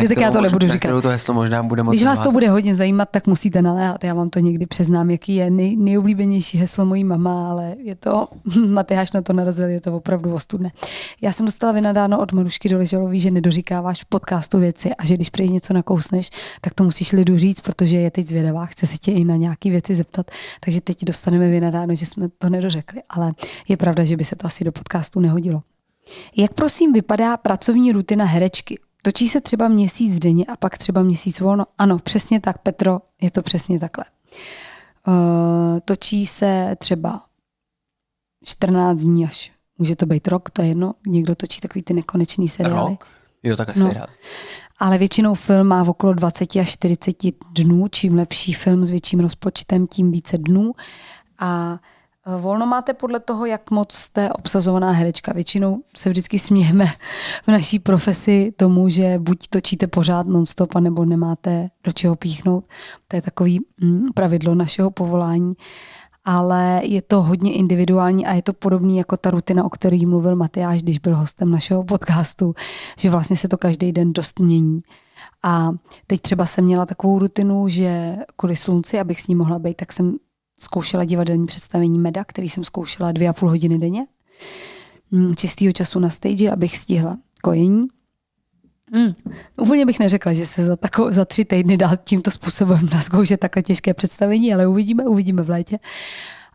Kterou, tak já to nebudu říkat. to heslo možná bude moc Když vás to bude hodně zajímat, tak musíte naléhat. Já vám to někdy přeznám, jaký je nej, nejoblíbenější heslo mojí mama, ale je to, Matyáš na to narazil, je to opravdu ostudné. Já jsem dostala vynadáno od Marušky Doležalový, že nedoříkáváš v podcastu věci a že když přejdeš něco nakousneš, tak to musíš lidu říct, protože je teď zvědavá, chce se tě i na nějaké věci zeptat. Takže teď dostaneme vynadáno, že jsme to nedořekli, ale je pravda, že by se to asi do podcastu nehodilo. Jak prosím vypadá pracovní rutina herečky? Točí se třeba měsíc denně a pak třeba měsíc volno. Ano, přesně tak, Petro, je to přesně takhle. Eh, točí se třeba 14 dní až. Může to být rok, to je jedno. Někdo točí takový ty nekonečný seriály. Rok? Jo, tak asi no. Rád. Ale většinou film má v okolo 20 až 40 dnů. Čím lepší film s větším rozpočtem, tím více dnů. A Volno máte podle toho, jak moc jste obsazovaná herečka. Většinou se vždycky smějeme v naší profesi tomu, že buď točíte pořád nonstop, nebo nemáte do čeho píchnout. To je takový mm, pravidlo našeho povolání. Ale je to hodně individuální a je to podobný jako ta rutina, o které mluvil Matyáš, když byl hostem našeho podcastu, že vlastně se to každý den dost mění. A teď třeba jsem měla takovou rutinu, že kvůli slunci, abych s ní mohla být, tak jsem zkoušela divadelní představení Meda, který jsem zkoušela dvě a půl hodiny denně. Mm, čistýho času na stage, abych stihla kojení. Mm. Úplně bych neřekla, že se za, tako, za tři týdny dá tímto způsobem zkoušet takhle těžké představení, ale uvidíme, uvidíme v létě.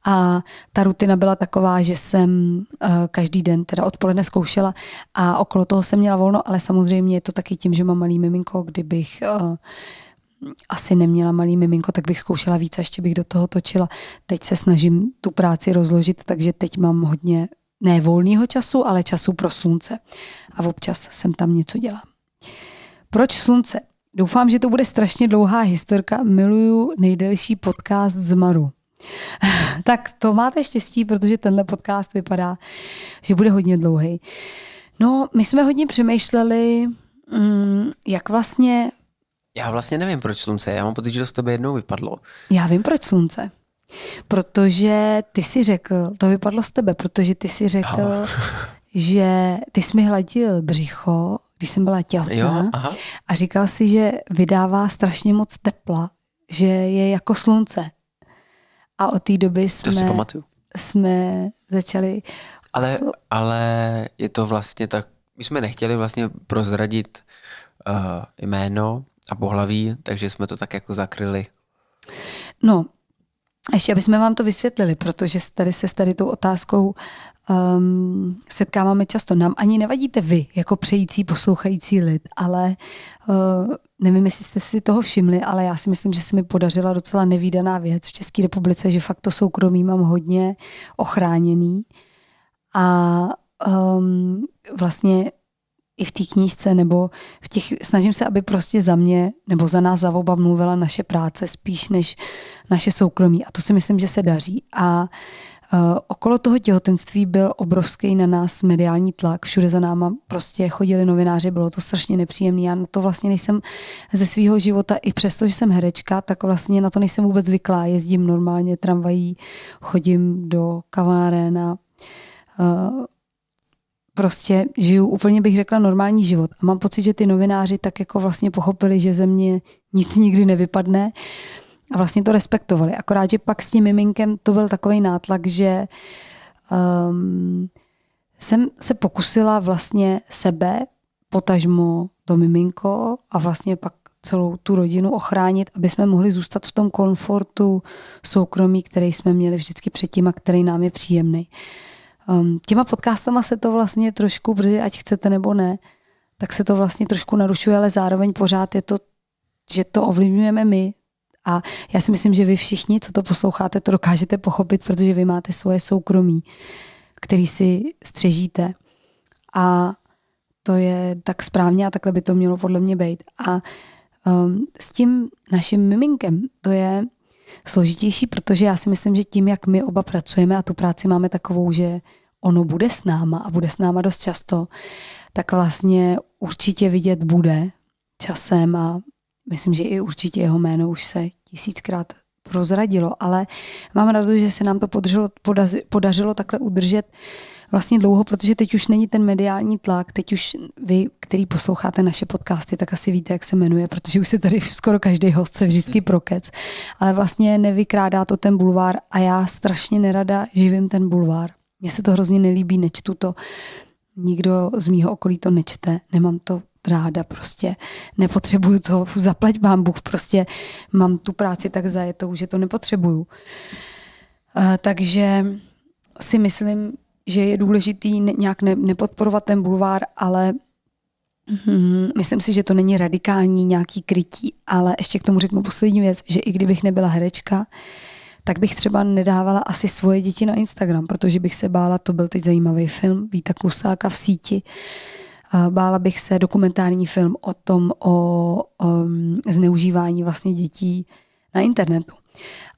A ta rutina byla taková, že jsem uh, každý den, teda odpoledne zkoušela a okolo toho jsem měla volno, ale samozřejmě je to taky tím, že mám malý miminko, kdybych uh, asi neměla malý miminko, tak bych zkoušela víc a ještě bych do toho točila. Teď se snažím tu práci rozložit, takže teď mám hodně ne volného času, ale času pro slunce. A občas jsem tam něco dělám. Proč slunce? Doufám, že to bude strašně dlouhá historka. Miluju nejdelší podcast z Maru. tak to máte štěstí, protože tenhle podcast vypadá, že bude hodně dlouhý. No, my jsme hodně přemýšleli, mm, jak vlastně já vlastně nevím, proč slunce. Já mám pocit, že to z tebe jednou vypadlo. Já vím, proč slunce. Protože ty si řekl, to vypadlo z tebe, protože ty si řekl, aha. že ty jsi mi hladil břicho, když jsem byla těhotná jo, aha. a říkal si, že vydává strašně moc tepla, že je jako slunce. A od té doby jsme, jsme začali... Ale, ale je to vlastně tak, my jsme nechtěli vlastně prozradit uh, jméno, a pohlaví, takže jsme to tak jako zakryli. No, ještě abychom vám to vysvětlili, protože tady se s tady tou otázkou um, setkáváme často. Nám ani nevadíte vy, jako přející, poslouchající lid, ale uh, nevím, jestli jste si toho všimli, ale já si myslím, že se mi podařila docela nevýdaná věc v České republice, že fakt to soukromí mám hodně ochráněný. A um, vlastně i v té knížce, nebo v těch, snažím se, aby prostě za mě nebo za nás za oba mluvila naše práce spíš než naše soukromí. A to si myslím, že se daří. A uh, okolo toho těhotenství byl obrovský na nás mediální tlak. Všude za náma prostě chodili novináři, bylo to strašně nepříjemné. Já na to vlastně nejsem ze svého života, i přesto, že jsem herečka, tak vlastně na to nejsem vůbec zvyklá. Jezdím normálně tramvají, chodím do kaváren a uh, prostě žiju úplně bych řekla normální život. A mám pocit, že ty novináři tak jako vlastně pochopili, že ze mě nic nikdy nevypadne a vlastně to respektovali. Akorát, že pak s tím miminkem to byl takový nátlak, že um, jsem se pokusila vlastně sebe, potažmo to miminko a vlastně pak celou tu rodinu ochránit, aby jsme mohli zůstat v tom komfortu soukromí, který jsme měli vždycky předtím a který nám je příjemný. Uh, Um, těma podcastama se to vlastně trošku, protože ať chcete nebo ne, tak se to vlastně trošku narušuje, ale zároveň pořád je to, že to ovlivňujeme my. A já si myslím, že vy všichni, co to posloucháte, to dokážete pochopit, protože vy máte svoje soukromí, který si střežíte. A to je tak správně a takhle by to mělo podle mě být. A um, s tím naším miminkem to je složitější, protože já si myslím, že tím, jak my oba pracujeme a tu práci máme takovou, že ono bude s náma a bude s náma dost často, tak vlastně určitě vidět bude časem a myslím, že i určitě jeho jméno už se tisíckrát prozradilo, ale mám radost, že se nám to podařilo, podařilo takhle udržet vlastně dlouho, protože teď už není ten mediální tlak, teď už vy, který posloucháte naše podcasty, tak asi víte, jak se jmenuje, protože už se tady skoro každý host se vždycky prokec, ale vlastně nevykrádá to ten bulvár a já strašně nerada živím ten bulvár. Mně se to hrozně nelíbí, nečtu to. Nikdo z mýho okolí to nečte, nemám to ráda prostě, nepotřebuju to, zaplať vám Bůh, prostě mám tu práci tak zajetou, že to nepotřebuju. Eh, takže si myslím, že je důležitý nějak nepodporovat ten bulvár, ale mm-hmm, myslím si, že to není radikální nějaký krytí, ale ještě k tomu řeknu poslední věc, že i kdybych nebyla herečka, tak bych třeba nedávala asi svoje děti na Instagram, protože bych se bála, to byl teď zajímavý film Víta Klusáka v síti, Bála bych se dokumentární film o tom, o, o um, zneužívání vlastně dětí na internetu.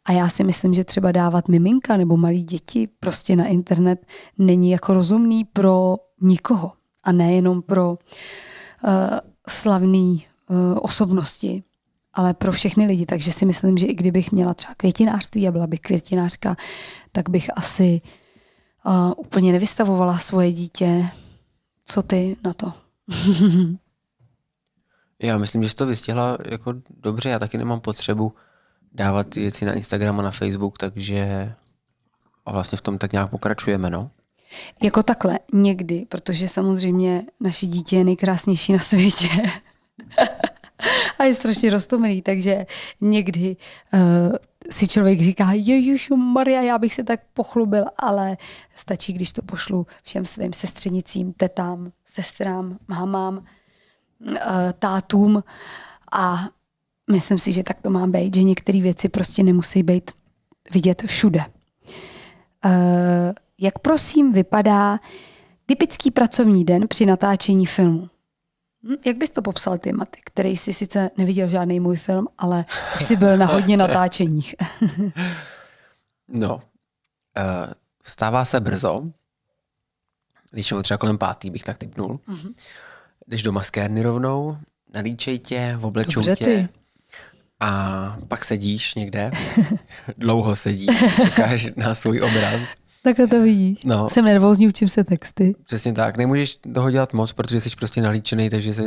A já si myslím, že třeba dávat miminka nebo malí děti prostě na internet není jako rozumný pro nikoho a nejenom pro uh, slavné uh, osobnosti, ale pro všechny lidi. Takže si myslím, že i kdybych měla třeba květinářství a byla bych květinářka, tak bych asi uh, úplně nevystavovala svoje dítě. Co ty na to? Já myslím, že jsi to vystihla jako dobře. Já taky nemám potřebu dávat věci na Instagram a na Facebook, takže a vlastně v tom tak nějak pokračujeme, no? Jako takhle, někdy, protože samozřejmě naše dítě je nejkrásnější na světě. a je strašně roztomilý, takže někdy uh, si člověk říká, ježišu Maria, já bych se tak pochlubil, ale stačí, když to pošlu všem svým sestřenicím, tetám, sestrám, mamám, uh, eh, tátům a myslím si, že tak to má být, že některé věci prostě nemusí být vidět všude. Uh, jak prosím vypadá typický pracovní den při natáčení filmu? Hm, jak bys to popsal ty, Maty, který jsi sice neviděl žádný můj film, ale už jsi byl na hodně natáčeních. no, eh, stává se brzo, když je třeba kolem pátý, bych tak typnul. Mm-hmm. Jdeš do maskérny rovnou, nalíčej tě, oblečou Dobře, tě. Ty. A pak sedíš někde, dlouho sedíš, čekáš na svůj obraz. Takhle to vidíš. No. Jsem nervózní, učím se texty. Přesně tak. Nemůžeš toho dělat moc, protože jsi prostě nalíčený, takže se,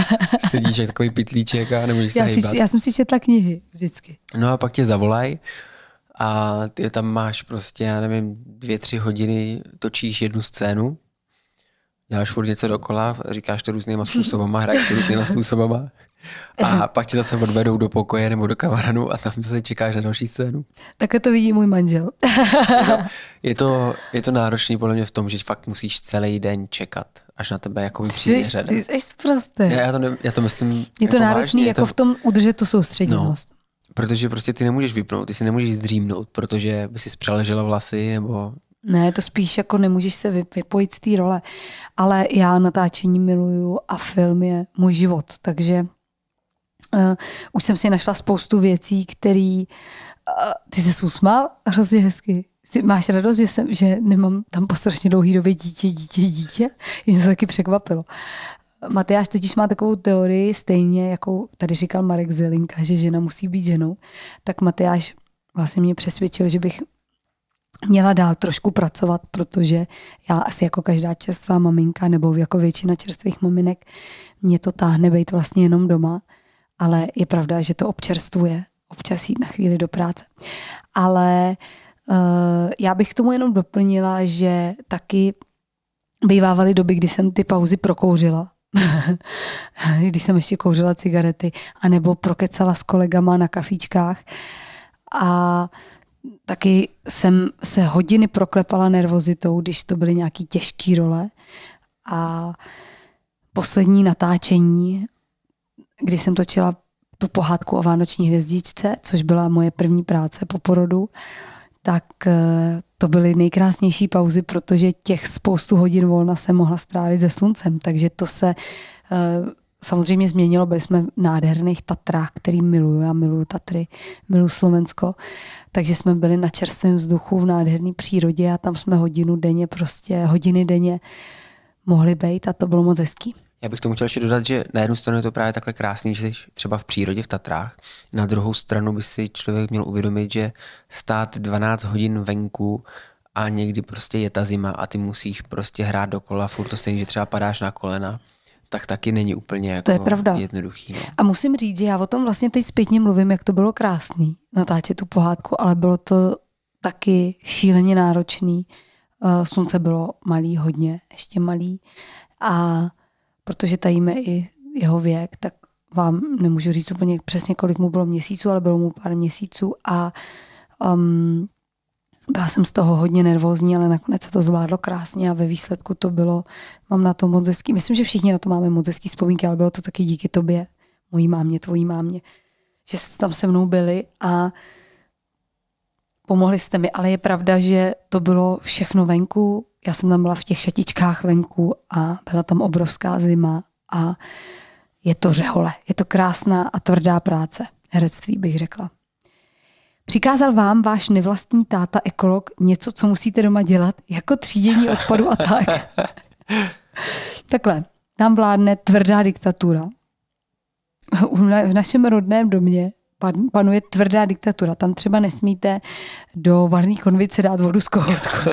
sedíš jak takový pitlíček a nemůžeš já se hýbat. Já jsem si četla knihy vždycky. No a pak tě zavolaj a ty tam máš prostě, já nevím, dvě, tři hodiny točíš jednu scénu, děláš furt něco dokola, říkáš to různýma způsobama, hraješ to různýma způsobama. A pak ti zase odvedou do pokoje nebo do kavaranu a tam se čekáš na další scénu. Takhle to vidí můj manžel. je to, je to náročný podle mě v tom, že fakt musíš celý den čekat, až na tebe jako přijde řada. Ty jsi prostě. Já, já, to ne, já to myslím. Je to jako náročný vážně, jako to... v tom udržet tu soustředěnost. No, protože prostě ty nemůžeš vypnout, ty si nemůžeš zdřímnout, protože by si přeležela vlasy nebo ne, to spíš jako nemůžeš se vypojit z té role. Ale já natáčení miluju a film je můj život, takže Uh, už jsem si našla spoustu věcí, které uh, eh, ty se usmál hrozně hezky. Jsi, máš radost, že, jsem, že nemám tam po strašně dlouhý době dítě, dítě, dítě? Mě to taky překvapilo. Matyáš totiž má takovou teorii, stejně jako tady říkal Marek Zelinka, že žena musí být ženou, tak Matyáš vlastně mě přesvědčil, že bych měla dál trošku pracovat, protože já asi jako každá čerstvá maminka nebo jako většina čerstvých maminek mě to táhne být vlastně jenom doma ale je pravda, že to občerstvuje občas jít na chvíli do práce. Ale uh, já bych k tomu jenom doplnila, že taky bývávaly doby, kdy jsem ty pauzy prokouřila. když jsem ještě kouřila cigarety, anebo prokecala s kolegama na kafíčkách. A taky jsem se hodiny proklepala nervozitou, když to byly nějaké těžké role. A poslední natáčení když jsem točila tu pohádku o Vánoční hvězdičce, což byla moje první práce po porodu, tak eh, to byly nejkrásnější pauzy, protože těch spoustu hodin volna se mohla strávit se sluncem, takže to se eh, samozřejmě změnilo. Byli jsme v nádherných Tatrách, který miluju. Já miluju Tatry, miluju Slovensko. Takže jsme byli na čerstvém vzduchu v nádherné přírodě a tam jsme hodinu denně, prostě hodiny denně mohli být a to bylo moc hezký. Já bych tomu chtěl ještě dodat, že na jednu stranu je to právě takhle krásný, že jsi třeba v přírodě v Tatrách, na druhou stranu by si člověk měl uvědomit, že stát 12 hodin venku a někdy prostě je ta zima a ty musíš prostě hrát dokola, furt to stejný, že třeba padáš na kolena, tak taky není úplně jako to je jako pravda. jednoduchý. No. A musím říct, že já o tom vlastně teď zpětně mluvím, jak to bylo krásný natáčet tu pohádku, ale bylo to taky šíleně náročný. Eh, slunce bylo malý, hodně, ještě malý. A protože tajíme i jeho věk, tak vám nemůžu říct úplně přesně, kolik mu bylo měsíců, ale bylo mu pár měsíců a um, byla jsem z toho hodně nervózní, ale nakonec se to zvládlo krásně a ve výsledku to bylo, mám na to moc hezký, myslím, že všichni na to máme moc hezký vzpomínky, ale bylo to taky díky tobě, mojí mámě, tvojí mámě, že jste tam se mnou byli a Pomohli jste mi, ale je pravda, že to bylo všechno venku. Já jsem tam byla v těch šatičkách venku a byla tam obrovská zima a je to řehole. Je to krásná a tvrdá práce. Herectví bych řekla. Přikázal vám váš nevlastní táta ekolog něco, co musíte doma dělat, jako třídění odpadu a tak. Takhle, tam vládne tvrdá diktatura. V našem rodném domě panuje tvrdá diktatura. Tam třeba nesmíte do varní konvice dát vodu z kohoutku.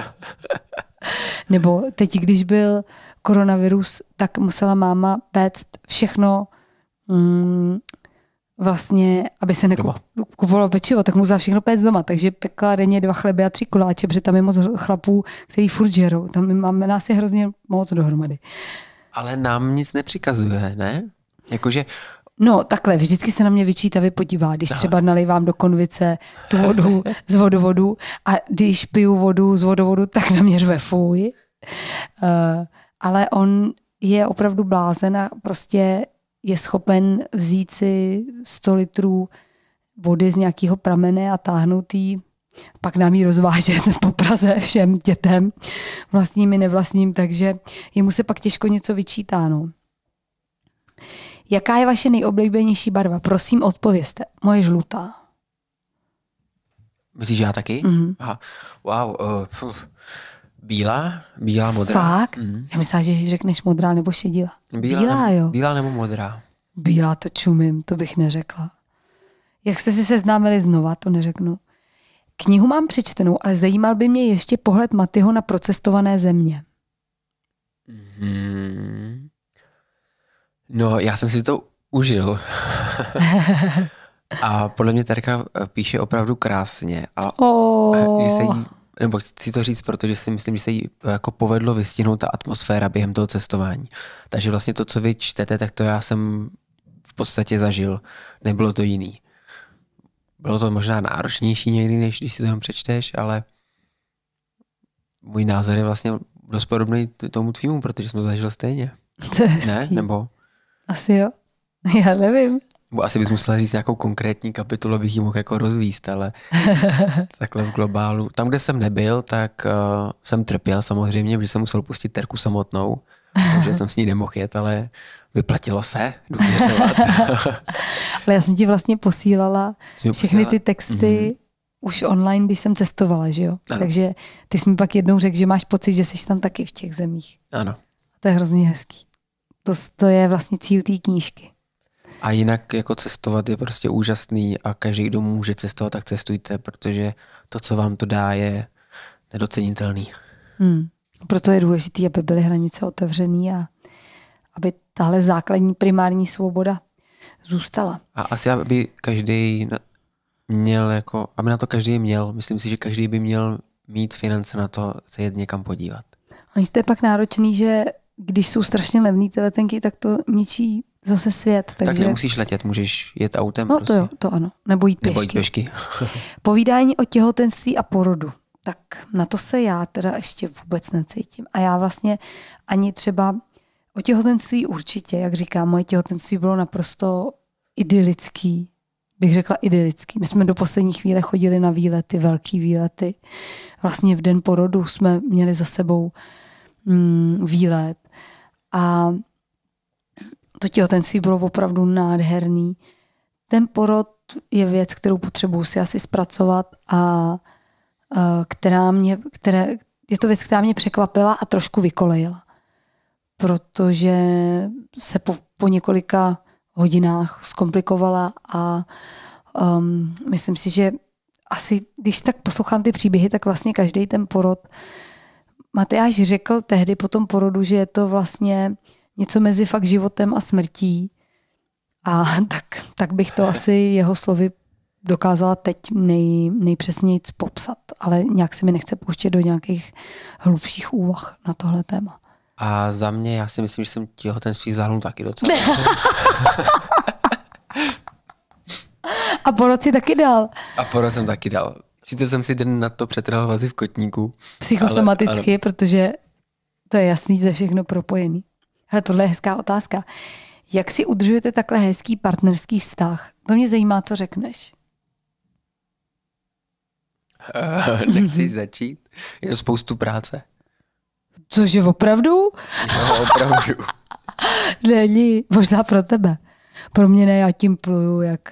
Nebo teď, když byl koronavirus, tak musela máma péct všechno mm, vlastně, aby se nekupovalo pečivo, tak musela všechno péct doma. Takže pekla denně dva chleby a tři koláče, protože tam je moc chlapů, který furt žerou. Tam máme nás je hrozně moc dohromady. Ale nám nic nepřikazuje, ne? Jakože No takhle, vždycky se na mě vyčítavě podívá, když třeba nalivám do konvice tu vodu z vodovodu a když piju vodu z vodovodu, tak na mě řve fuj. Uh, ale on je opravdu blázen a prostě je schopen vzít si 100 litrů vody z nějakého pramene a táhnout jí, pak nám ji rozvážet po Praze všem dětem, vlastním i nevlastním, takže jemu se pak těžko něco vyčítá. No. Jaká je vaše nejoblíbenější barva? Prosím, odpovězte. Moje žlutá. Myslíš, že já taky? Mm-hmm. Aha. Wow. Uh, Bílá? Bílá, modrá. Fakt? Mm. Já myslím, že řekneš modrá nebo šedivá. Bílá, bílá nebo, jo. Bílá nebo modrá. Bílá to čumím, to bych neřekla. Jak jste si seznámili znova, to neřeknu. Knihu mám přečtenou, ale zajímal by mě ještě pohled Matyho na procestované země. Mm. No, já jsem si to užil. a podle mě Terka eh, píše opravdu krásně. A oh. že se jí, nebo chci to říct, protože si myslím, že se jí eh, jako povedlo vystihnout ta atmosféra během toho cestování. Takže vlastně to, co vy čtete, tak to já jsem v podstatě zažil. Nebylo to jiný. Bylo to možná náročnější někdy, než když si to jenom přečteš, ale můj názor je vlastně dost podobný tomu tvýmu, protože jsem to zažil stejně. To je ne? Nebo? Asi jo. Já nevím. Asi bys musela říct nějakou konkrétní kapitolu, abych ji mohl jako rozvíst, ale takhle v globálu. Tam, kde jsem nebyl, tak uh, jsem trpěl samozřejmě, protože jsem musel pustit terku samotnou, protože jsem s ní nemohl jet, ale vyplatilo se, Ale já jsem ti vlastně posílala všechny posílala? ty texty mm-hmm. už online, když jsem cestovala, že jo? Ano. Takže ty jsi mi pak jednou řekl, že máš pocit, že jsi tam taky v těch zemích. Ano. To je hrozně hezký. To, to je vlastně cíl té knížky. A jinak jako cestovat je prostě úžasný a každý, kdo může cestovat, tak cestujte, protože to, co vám to dá, je nedocenitelný. Hmm. Proto je důležité, aby byly hranice otevřené a aby tahle základní primární svoboda zůstala. A asi aby každý měl, jako, aby na to každý měl. Myslím si, že každý by měl mít finance na to se jet někam podívat. Oni jste pak náročný, že když jsou strašně levné ty letenky, tak to ničí zase svět. Takže... Tak nemusíš letět, můžeš jet autem. No prostě. to jo, prostě. to ano. Nebo jít pěšky. Nebo jít pěšky. Povídání o těhotenství a porodu. Tak na to se já teda ještě vůbec necítím. A já vlastně ani třeba o těhotenství určitě, jak říkám, moje těhotenství bylo naprosto idylický. Bych řekla idylický. My jsme do poslední chvíle chodili na výlety, velký výlety. Vlastně v den porodu jsme měli za sebou mm, výlet a to těhotenství bylo opravdu nádherný. Ten porod je věc, kterou potřebuji si asi zpracovat a která mě, které, je to věc, která mě překvapila a trošku vykolejila. Protože se po, po několika hodinách zkomplikovala a um, myslím si, že asi, když tak poslouchám ty příběhy, tak vlastně každý ten porod Mateáš řekl tehdy po tom porodu, že je to vlastně něco mezi fakt životem a smrtí. A tak, tak bych to asi jeho slovy dokázala teď nej, nejpřesněji popsat, ale nějak se mi nechce pouštět do nějakých hlubších úvah na tohle téma. A za mě, já si myslím, že jsem těhotenství zahrnul taky docela. a po si taky dal. A porod jsem taky dal. Sice jsem si den na to přetrhal vazy v kotníku. Psychosomaticky, ale, ale... protože to je jasný, že všechno propojený. Hele, tohle je hezká otázka. Jak si udržujete takhle hezký partnerský vztah? To mě zajímá, co řekneš. Eh, nechci začít. Je to spoustu práce. Cože, opravdu? Jo, opravdu. Není, možná pro tebe. Pro mě ne, já tím pluju, jak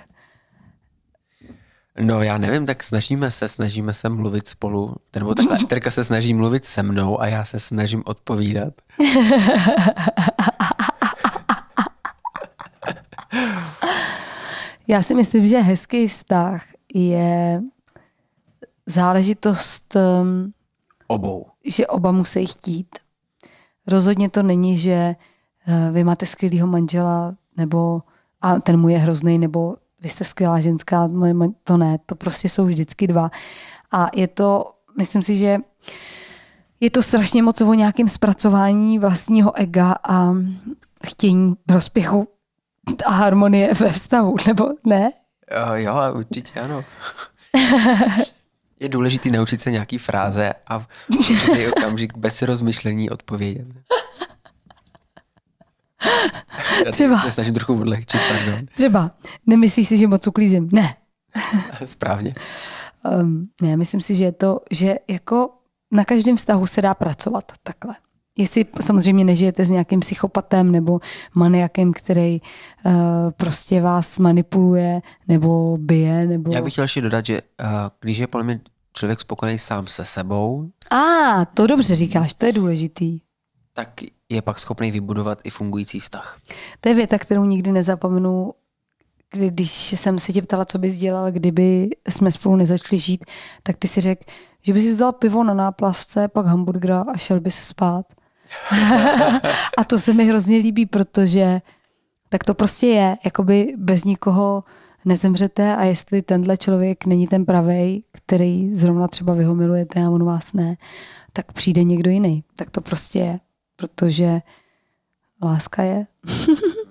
No já nevím, tak snažíme se, snažíme se mluvit spolu, nebo takhle, Terka se snaží mluvit se mnou a já se snažím odpovídat. já si myslím, že hezký vztah je záležitost um, obou. Že oba musí chtít. Rozhodně to není, že eh, vy máte skvělého manžela, nebo a ten mu je hrozný, nebo vy jste skvělá ženská, moje to ne, to prostě jsou vždycky dva. A je to, myslím si, že je to strašně moc o nějakém zpracování vlastního ega a chtění prospěchu a harmonie ve vztahu, nebo ne? Jo, eh, jo, určitě ano. je důležité naučit se nějaký fráze a v okamžik bez rozmyšlení odpovědět. Já Třeba. se snažím trochu odlehčit, pardon. Třeba. Nemyslíš si, že moc uklízím? Ne. Správně. Um, ne, myslím si, že je to, že jako na každém vztahu se dá pracovat takhle. Jestli samozřejmě nežijete s nějakým psychopatem nebo maniakem, který uh, prostě vás manipuluje nebo bije. Nebo... Já bych chtěl ještě dodat, že uh, když je podle mě člověk spokojený sám se sebou. A, ah, to dobře říkáš, to je důležitý tak je pak schopný vybudovat i fungující vztah. To je věta, kterou nikdy nezapomenu, když jsem se tě ptala, co bys dělal, kdyby jsme spolu nezačali žít, tak ty si řekl, že bys vzal pivo na náplavce, pak hamburgera a šel bys spát. a to se mi hrozně líbí, protože tak to prostě je, jakoby bez nikoho nezemřete a jestli tenhle člověk není ten pravý, který zrovna třeba vy ho milujete a on vás ne, tak přijde někdo jiný. Tak to prostě je protože láska je.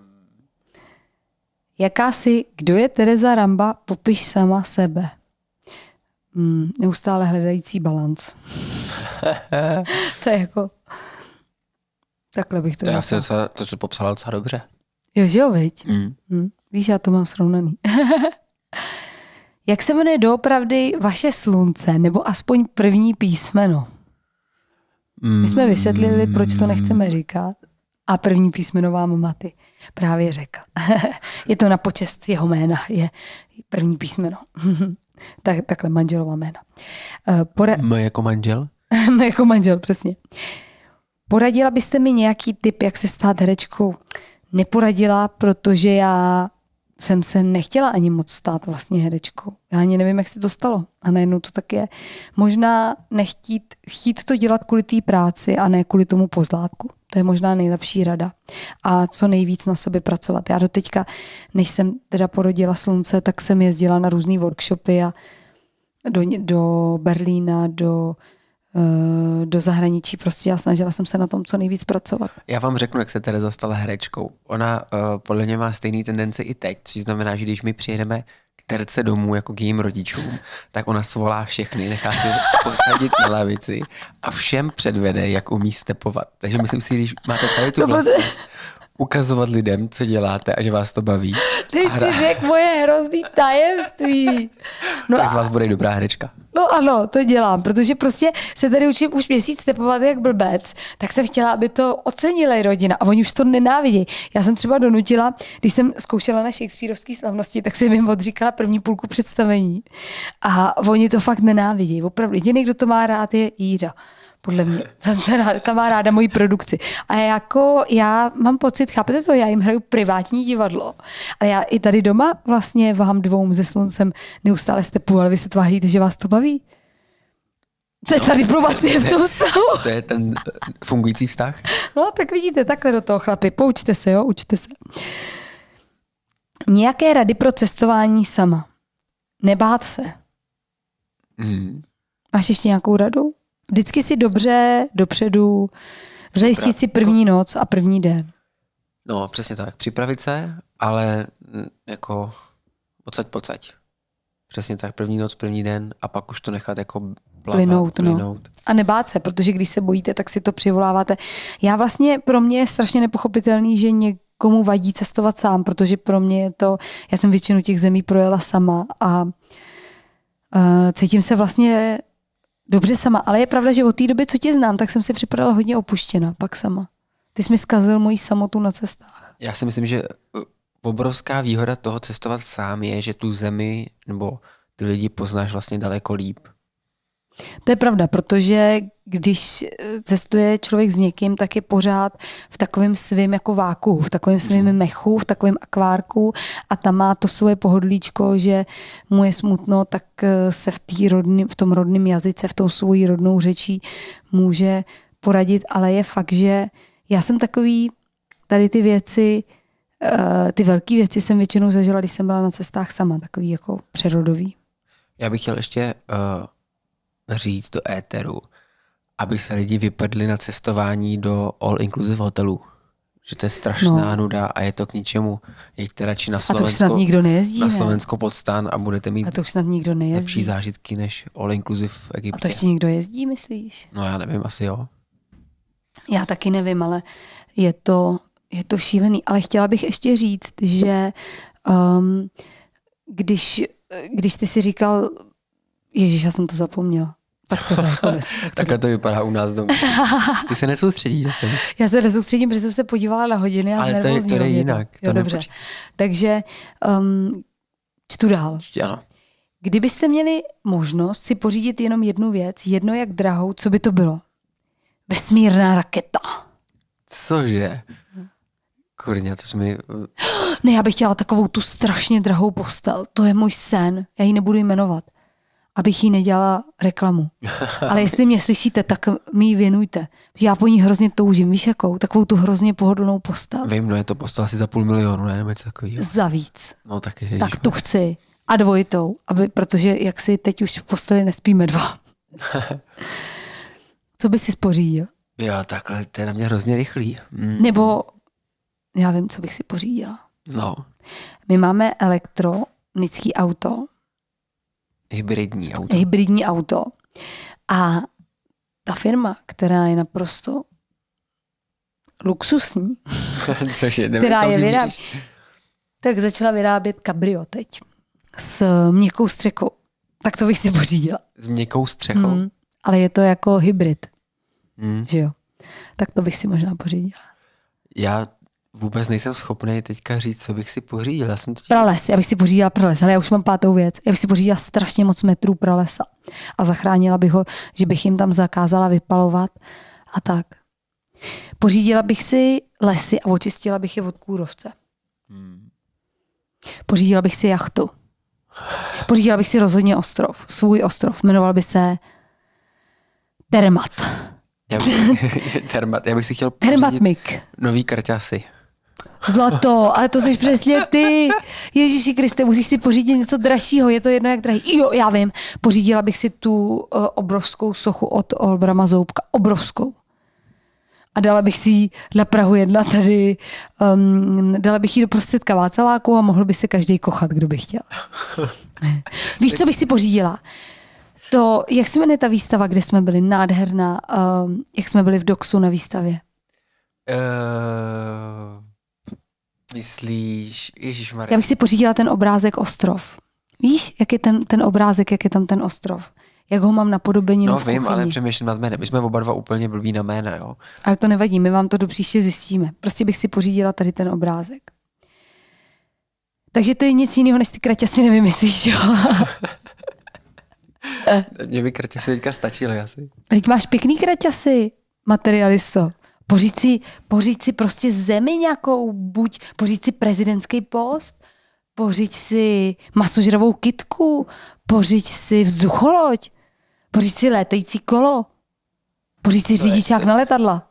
Jaká si, kdo je Tereza Ramba, popiš sama sebe. Mm, neustále hledající balanc. to je jako... Takhle bych to, to Já to jsi popsala docela dobře. Jo, že jo, viď? Mm. Mm. Víš, já to mám srovnaný. Jak se jmenuje doopravdy vaše slunce, nebo aspoň první písmeno? My jsme vysvětlili, proč to mm. nechceme říkat a první písmeno vám Maty právě řekl. je to na počest jeho jména, je první písmeno. tak, takhle manželová jména. Eh, pora... M jako manžel? M jako manžel, přesně. Poradila byste mi nějaký tip, jak se stát herečkou? Neporadila, protože já jsem se nechtěla ani moc stát vlastně herečkou. Já ani nevím, jak se to stalo. A najednou to tak je. Možná nechtít, chtít to dělat kvůli té práci a ne kvůli tomu pozlátku. To je možná nejlepší rada. A co nejvíc na sobě pracovat. Já do teďka, než jsem teda porodila slunce, tak jsem jezdila na různé workshopy a do, do Berlína, do Eh, do zahraničí prostě a snažila jsem se na tom co nejvíc pracovat. Já vám řeknu, jak se Tereza stala herečkou. Ona uh, podle mě má stejný tendence i teď, což znamená, že když my přijedeme k Terce domů jako k jejím rodičům, tak ona svolá všechny, nechá se posadit na lavici a všem předvede, jak umí stepovat. Takže myslím si, když máte tady tu vlastnost, ukazovat lidem, co děláte a že vás to baví. Teď a si řekl moje hrozný tajemství. No tak a... z vás bude dobrá herečka. No ano, to dělám, protože prostě se tady učím už měsíc tepovat jak blbec, tak jsem chtěla, aby to ocenila i rodina a oni už to nenávidí. Já jsem třeba donutila, když jsem zkoušela na Shakespeareovské slavnosti, tak jsem jim odříkala první půlku představení a oni to fakt nenávidí. Opravdu jediný, kdo to má rád, je Jíra podle mě. Zase má ráda moji produkci. A jako já mám pocit, chápete to, já jim hraju privátní divadlo, ale já i tady doma vlastně vám dvou ze sluncem neustále stepu, ale vy se tváříte, že vás to baví. To je no. tady diplomacie v tom stavu. To je ten eh, fungující vztah. No, tak vidíte, takhle do toho, chlapi. Poučte se, jo, učte se. Nějaké rady pro cestování sama. Nebát se. Mm. Máš ještě nějakou radu? vždycky si dobře dopředu zajistit si první jako- noc a první den. No, přesně tak. Připravit se, ale jako odsaď pocať. Přesně tak, první noc, první den a pak už to nechat jako plavat, plynout, no. plynout. A nebát se, protože když se bojíte, tak si to přivoláváte. Já vlastně, pro mě je strašně nepochopitelný, že někomu vadí cestovat sám, protože pro mě je to, já jsem většinu těch zemí projela sama a uh, cítím se vlastně dobře sama, ale je pravda, že od té doby, co tě znám, tak jsem si připadala hodně opuštěna, pak sama. Ty jsi mi zkazil moji samotu na cestách. Já si myslím, že eh, obrovská výhoda toho cestovat sám je, že tu zemi nebo ty lidi poznáš vlastně daleko líp. To je pravda, protože když cestuje člověk s někým, tak je pořád v takovém svém jako váku, v takovém svém mhm. mechu, v takovém akvárku a tam má to svoje pohodlíčko, že mu je smutno, tak eh, se v, tý rodný, v tom rodném jazyce, v tou svojí rodnou řečí může poradit, ale je fakt, že já jsem takový, tady ty věci, eh, ty velké věci jsem většinou zažila, když jsem byla na cestách sama, takový jako přerodový. Já bych chtěl ještě uh říct do éteru, aby se lidi vypadli na cestování do all-inclusive hotelů. Že to je strašná no. nuda a je to k ničemu. Jeďte radši na Slovensko, a to už snad nikdo nejezdí, na Slovensko pod stan a budete mít a to už snad nikdo nejezdí. lepší zážitky než all-inclusive v Egyptě. A to ještě někdo jezdí, myslíš? No já nevím, asi jo. Já taky nevím, ale je to, je to šílený. Ale chtěla bych ještě říct, že um, když, když ty si říkal, Ježíš, já jsem to zapomněla. Tak to Tak Takhle to vypadá u nás doma. Ty se nesoustředíš zase. Já se nesoustředím, protože jsem se podívala na hodiny a Ale to je, to je jinak. To. Jo, dobře. Takže um, čtu dál. Ano. Kdybyste měli možnost si pořídit jenom jednu věc, jedno jak drahou, co by to bylo? Vesmírná raketa. Cože? Kurňa, to jsme. mi... Ne, já bych chtěla takovou tu strašně drahou postel. To je můj sen. Já ji nebudu jmenovat abych jí nedělala reklamu. Ale jestli mě slyšíte, tak mi ji věnujte. Já po ní hrozně toužím, víš jakou? Takovou tu hrozně pohodlnou postavu. Vím, no je to postava asi za půl milionu, ne? Nebo něco Za víc. No tak, je, tak no. tu chci. A dvojitou, aby, protože jak si teď už v posteli nespíme dva. Co by si spořídil? Jo, takhle, to je na mě hrozně rychlý. Mm. Nebo já vím, co bych si pořídila. No. My máme elektronický auto, Hybridní auto. Hybridní auto. A ta firma, která je naprosto luxusní, Což je, která je vyrábí, tak začala vyrábět kabrio teď s měkkou střechou. Tak to bych si pořídila. S měkkou střechou? Hmm, ale je to jako hybrid. Hmm. Že jo? Tak to bych si možná pořídila. Já vůbec nejsem schopný teďka říct, co bych si pořídil. Já jsem totiž... Prales, já bych si pořídila prales, ale já už mám pátou věc. Já bych si pořídila strašně moc metrů pralesa a zachránila bych ho, že bych jim tam zakázala vypalovat a tak. Pořídila bych si lesy a očistila bych je od kůrovce. Hmm. Pořídila bych si jachtu. Pořídila bych si rozhodně ostrov, svůj ostrov. Jmenoval by se Termat. Já bych, termat, já bych si chtěl Termatmik. nový karťasy. Zlato, ale to jsi přesně ty. Ježíši Kriste, musíš si pořídit něco dražšího, je to jedno jak drahý. Jo, já vím, pořídila bych si tu uh, obrovskou sochu od Olbrama Zoubka. Obrovskou. A dala bych si ji na Prahu jedna tady, um, dala bych ji do prostředka Václaváku a mohl by se každý kochat, kdo by chtěl. Víš, co bych si pořídila? To, jak se jmenuje ta výstava, kde jsme byli, nádherná, um, jak jsme byli v Doxu na výstavě? Uh... Myslíš, Ježíš Já bych si pořídila ten obrázek ostrov. Víš, jak je ten, ten obrázek, jak je tam ten ostrov? Jak ho mám na podobení? No vím, ale přemýšlím nad jménem. My jsme oba dva úplně blbí na jména, jo. Ale to nevadí, my vám to do příště zjistíme. Prostě bych si pořídila tady ten obrázek. Takže to je nic jiného, než ty kraťasy nevymyslíš, jo? Mě by kraťasy teďka stačily asi. Teď máš pěkný kraťasy, materialisto pořít si, pořít si prostě zemi nějakou, buď pořít si prezidentský post, pořiď si masožravou kitku, pořiď si vzducholoď, pořiď si létající kolo, pořiď si řidičák na letadla.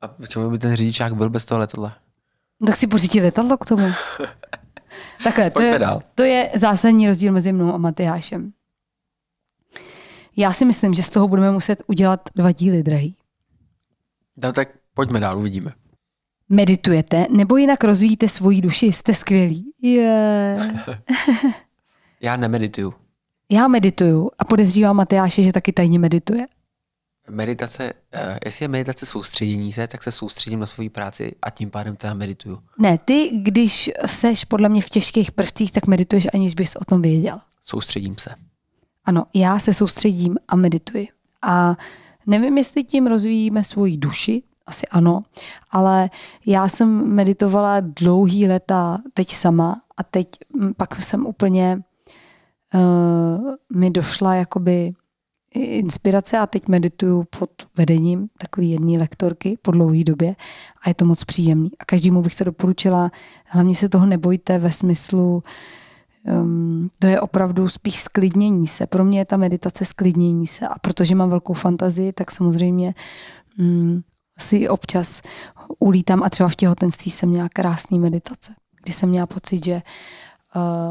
A čemu by ten řidičák byl bez toho letadla? Tak si pořídí letadlo k tomu. Takhle, to je, to je zásadní rozdíl mezi mnou a Matyášem. Já si myslím, že z toho budeme muset udělat dva díly, drahý. No tak pojďme dál, uvidíme. Meditujete nebo jinak rozvíjíte svoji duši? Jste skvělí. Yeah. Já nemedituju. Já medituju a podezřívám Matyáše, že taky tajně medituje. Meditace, eh, jestli je meditace soustředění se, tak se soustředím na svoji práci a tím pádem teda medituju. Ne, ty, když seš podle mě v těžkých prvcích, tak medituješ, aniž bys o tom věděl. Soustředím se. Ano, já se soustředím a medituji. A uh, Nevím, jestli tím rozvíjíme svoji duši, asi ano, ale já jsem meditovala dlouhý leta teď sama a teď mm, pak jsem úplně uh, mi došla jakoby inspirace a teď medituju pod vedením takové jedné lektorky po dlouhé době a je to moc příjemný. A každému bych to doporučila, hlavně se toho nebojte ve smyslu, um, to je opravdu spíš sklidnění se. Pro mě je ta meditace sklidnění se. A protože mám velkou fantazii, tak samozřejmě um, si občas ulítám a třeba v těhotenství jsem měla krásný meditace, kdy jsem měla pocit, že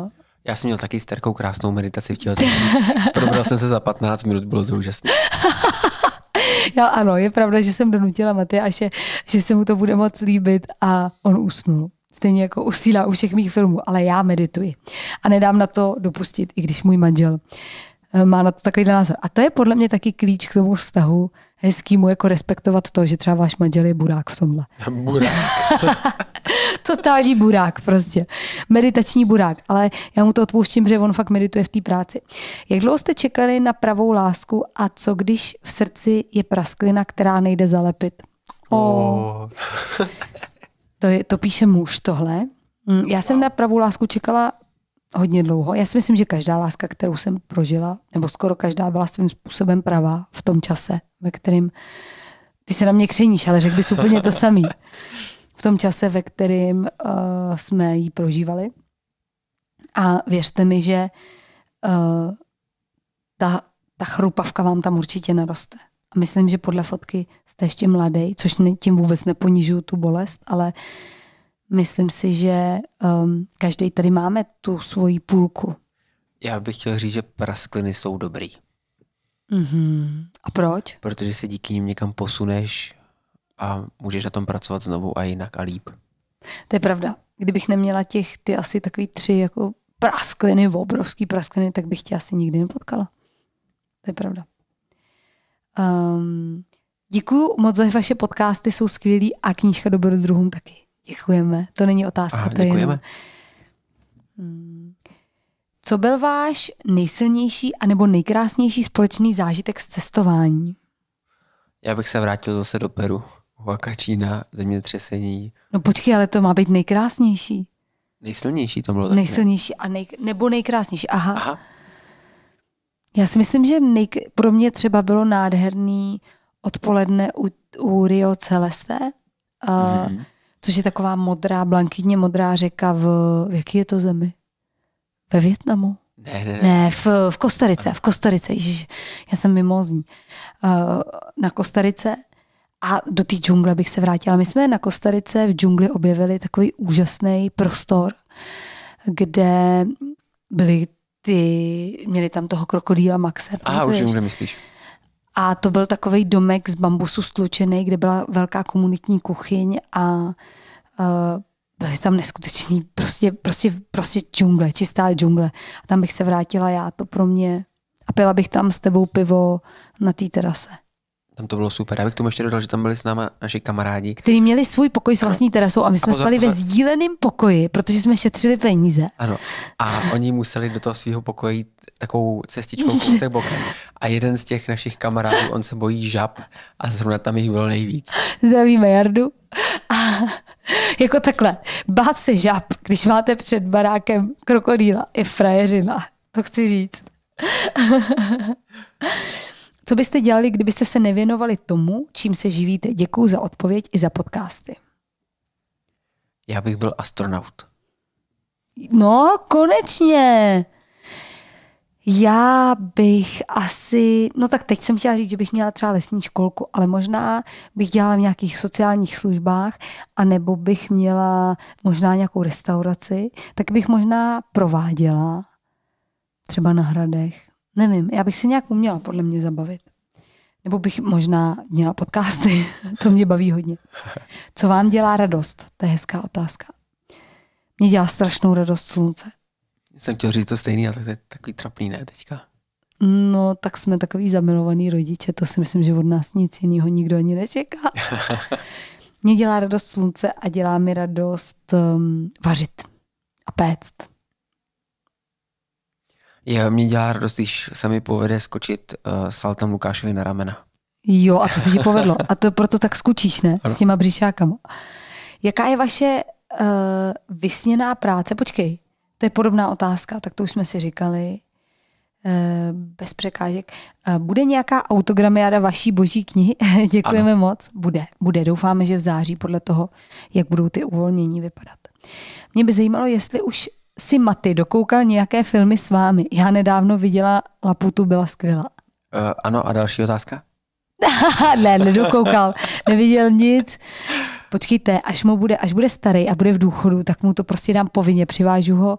uh, já jsem měl taky s Terkou krásnou meditaci v těhotenství. Probral jsem se za 15 minut, bylo to úžasné. Já ano, je pravda, že jsem donutila Matyáše, že se mu to bude moc líbit a on usnul. Stejně jako usílá u všech mých filmů, ale já medituji. A nedám na to dopustit, i když můj manžel eh, má na to takovýhle názor. A to je podle mě taky klíč k tomu vztahu hezkýmu, jako respektovat to, že třeba váš manžel je burák v tomhle. Burák. Totální burák prostě. Meditační burák, ale já mu to odpouštím, že on fakt medituje v té práci. Jak dlouho jste čekali na pravou lásku a co když v srdci je prasklina, která nejde zalepit? Oh. oh. To, je, to píše muž tohle. Mm, já jsem na pravou lásku čekala hodně dlouho. Já si myslím, že každá láska, kterou jsem prožila, nebo skoro každá byla svým způsobem pravá v tom čase, ve kterým ty se na mě křeníš, ale řekl bys úplně to samý. V tom čase, ve kterým uh, jsme ji prožívali. A věřte mi, že uh, ta, ta chrupavka vám tam určitě naroste myslím, že podle fotky jste ještě mladý, což tím vůbec neponižuju tu bolest, ale myslím si, že um, každý tady máme tu svoji půlku. Já bych chtěl říct, že praskliny jsou dobrý. Mm-hmm. A proč? Protože se díky nim někam posuneš a můžeš na tom pracovat znovu a jinak a líp. To je pravda. Kdybych neměla těch, ty asi takový tři jako praskliny, obrovský praskliny, tak bych tě asi nikdy nepotkala. To je pravda. Um, děkuju moc za vaše podcasty, jsou skvělí a knížka Dobrodruhům taky. Děkujeme. To není otázka, Aha, to je jenom. Hmm. Co byl váš nejsilnější anebo nejkrásnější společný zážitek z cestování? Já bych se vrátil zase do Peru. Huacačína, zemětřesení. No počkej, ale to má být nejkrásnější. Nejsilnější to bylo. nejsilnější a nej, nebo nejkrásnější, aha. aha. Já si myslím, že nejk- pro mě třeba bylo nádherný odpoledne u, u Rio Celeste, uh, mm-hmm. což je taková modrá, blankitně modrá řeka v, v jaký je to zemi? Ve Větnamu? Ne, ne, ne. ne v, v Kostarice, v Kostarice, ježiš, já jsem mimozní. Uh, na Kostarice a do té džungle bych se vrátila. My jsme na Kostarice v džungli objevili takový úžasný prostor, kde byly ty měli tam toho krokodýla Maxe. Aha, už jim myslíš. A to byl takový domek z bambusu stlučený, kde byla velká komunitní kuchyň a uh, byly tam neskutečný, prostě, prostě, prostě džungle, čistá džungle. A tam bych se vrátila já, to pro mě. A pila bych tam s tebou pivo na té terase. Tam to bylo super. Já bych tomu ještě dodal, že tam byli s náma naši kamarádi. Kteří měli svůj pokoj s vlastní terasou a my jsme a pozor, spali pozor. ve sdíleném pokoji, protože jsme šetřili peníze. Ano. A oni museli do toho svého pokoje jít takovou cestičkou kousek bokem. A jeden z těch našich kamarádů, on se bojí žab a zrovna tam jich bylo nejvíc. Zdravíme Jardu. A jako takhle, bát se žab, když máte před barákem krokodýla, je frajeřina. To chci říct. Co byste dělali, kdybyste se nevěnovali tomu, čím se živíte? Děkuji za odpověď i za podcasty. Já bych byl astronaut. No, konečně. Já bych asi, no tak teď jsem chtěla říct, že bych měla třeba lesní školku, ale možná bych dělala v nějakých sociálních službách, anebo bych měla možná nějakou restauraci, tak bych možná prováděla třeba na hradech Nevím, já bych se nějak uměla podle mě zabavit. Nebo bych možná měla podcasty, to mě baví hodně. Co vám dělá radost? To je hezká otázka. Mě dělá strašnou radost slunce. Jsem chtěl říct to stejný, ale tak to je takový trapný, ne teďka? No, tak jsme takový zamilovaný rodiče, to si myslím, že od nás nic jiného nikdo ani nečeká. Mě dělá radost slunce a dělá mi radost um, vařit a péct. Je, mě dělá radost, když se mi povede skočit uh, eh, saltem Lukášovi na ramena. Jo, a to se ti povedlo. A to proto tak skočíš, ne? Ano. S těma břišákama. Jaká je vaše uh, vysněná práce? Počkej, to je podobná otázka, tak to už jsme si říkali. Uh, bez překážek. Uh, bude nějaká autogramiáda vaší boží knihy? Děkujeme ano. moc. Bude, bude. Doufáme, že v září podle toho, jak budou ty uvolnění vypadat. Mě by zajímalo, jestli už si Maty dokoukal nějaké filmy s vámi. Já nedávno viděla Laputu, byla skvělá. Uh, ano, a další otázka? ne, nedokoukal, neviděl nic. Počkejte, až mu bude, až bude starý a bude v důchodu, tak mu to prostě dám povinně, přivážu ho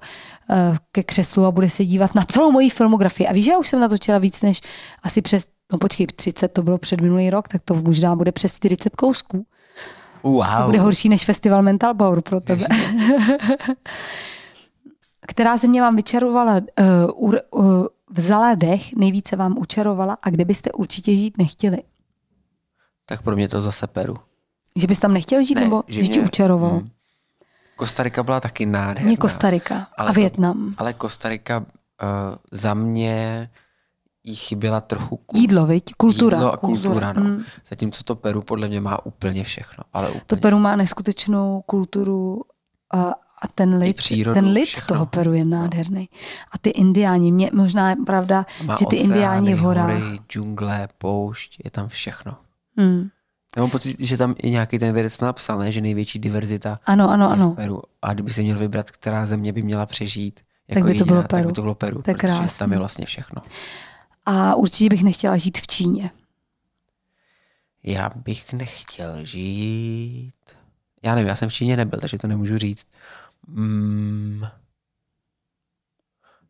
uh, ke křeslu a bude se dívat na celou moji filmografii. A víš, já už jsem natočila víc než asi přes, no počkej, 30 to bylo před minulý rok, tak to možná bude přes 40 kousků. Wow. To bude horší než festival Mental Power pro tebe. která země vám vyčarovala, uh, uh, vzala dech, nejvíce vám učarovala a kde byste určitě žít nechtěli? Tak pro mě to zase Peru. Že bys tam nechtěl žít, ne, nebo že mě... ti učarovalo? Hmm. Kostarika byla taky nádherná. Mě Kostarika ale, a Větnam. Ale Kostarika uh, za mě jí chyběla trochu... Kul... Jídlo, viď? Kultura. Jídlo a kultura, kultura. no. Hmm. Zatímco to Peru podle mě má úplně všechno. Ale úplně. To Peru má neskutečnou kulturu a, a ten lid, přírodu, ten lid všechno. toho Peru je nádherný. A ty indiáni, mě možná je pravda, Má že ty oceány, indiáni v horách. Hory, džungle, poušť, je tam všechno. Hmm. Já mám pocit, že tam i nějaký ten vědec napsal, ne? že největší diverzita ano, ano, ano. v Peru. A kdyby se měl vybrat, která země by měla přežít, jako tak, by to bylo Peru. tak by to bylo Peru. Tak protože tam je vlastně všechno. A určitě bych nechtěla žít v Číně. Já bych nechtěl žít... Já nevím, já jsem v Číně nebyl, takže to nemůžu říct. Mm,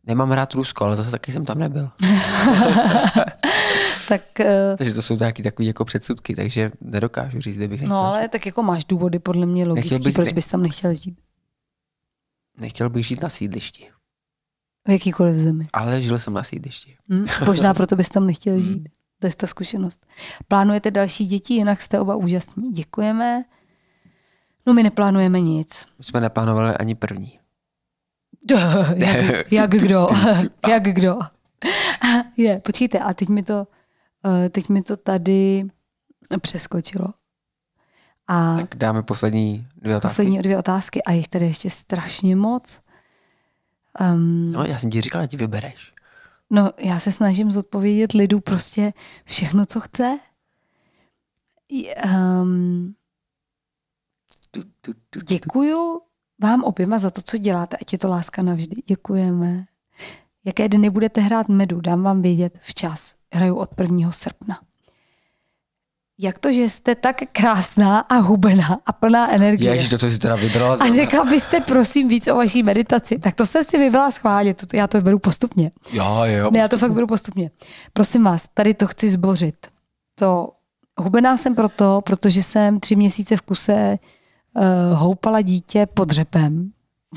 nemám rád Rusko, ale zase taky jsem tam nebyl. tak, eh, takže to jsou taky takové jako předsudky, takže nedokážu říct, bych no, nechtěl No ale tak jako máš důvody podle mě logický, bych, proč bys tam nechtěl žít. Nechtěl bych žít na sídlišti. V jakýkoliv zemi. Ale žil jsem na sídlišti. Hmm, možná proto bys tam nechtěl hmm. žít. Hmm. To je ta zkušenost. Plánujete další děti, jinak jste oba úžasní. Děkujeme. No my neplánujeme nic. My jsme neplánovali ani první. jak, jak kdo? jak kdo? Je, počkejte, a teď mi to, eh, teď mi to tady přeskočilo. A tak dáme poslední dvě otázky. Poslední dvě otázky a jich tady ještě strašně moc. Um, no, já jsem ti říkala, ti vybereš. No, já se snažím zodpovědět lidu prostě všechno, co chce. Um, Děkuju vám oběma za to, co děláte, ať je to láska navždy. Děkujeme. Jaké dny budete hrát medu, dám vám vědět včas. Hraju od 1. srpna. Jak to, že jste tak krásná a hubená a plná energie? Ježiš, to, to jsi teda vybrala. A řekla byste, prosím, víc o vaší meditaci. Tak to jsem si vybrala schválně, já to beru postupně. Já jo. Postupně. Ne, já to fakt beru postupně. Prosím vás, tady to chci zbořit. To hubená jsem proto, protože jsem tři měsíce v kuse Eh, houpala dítě pod řepem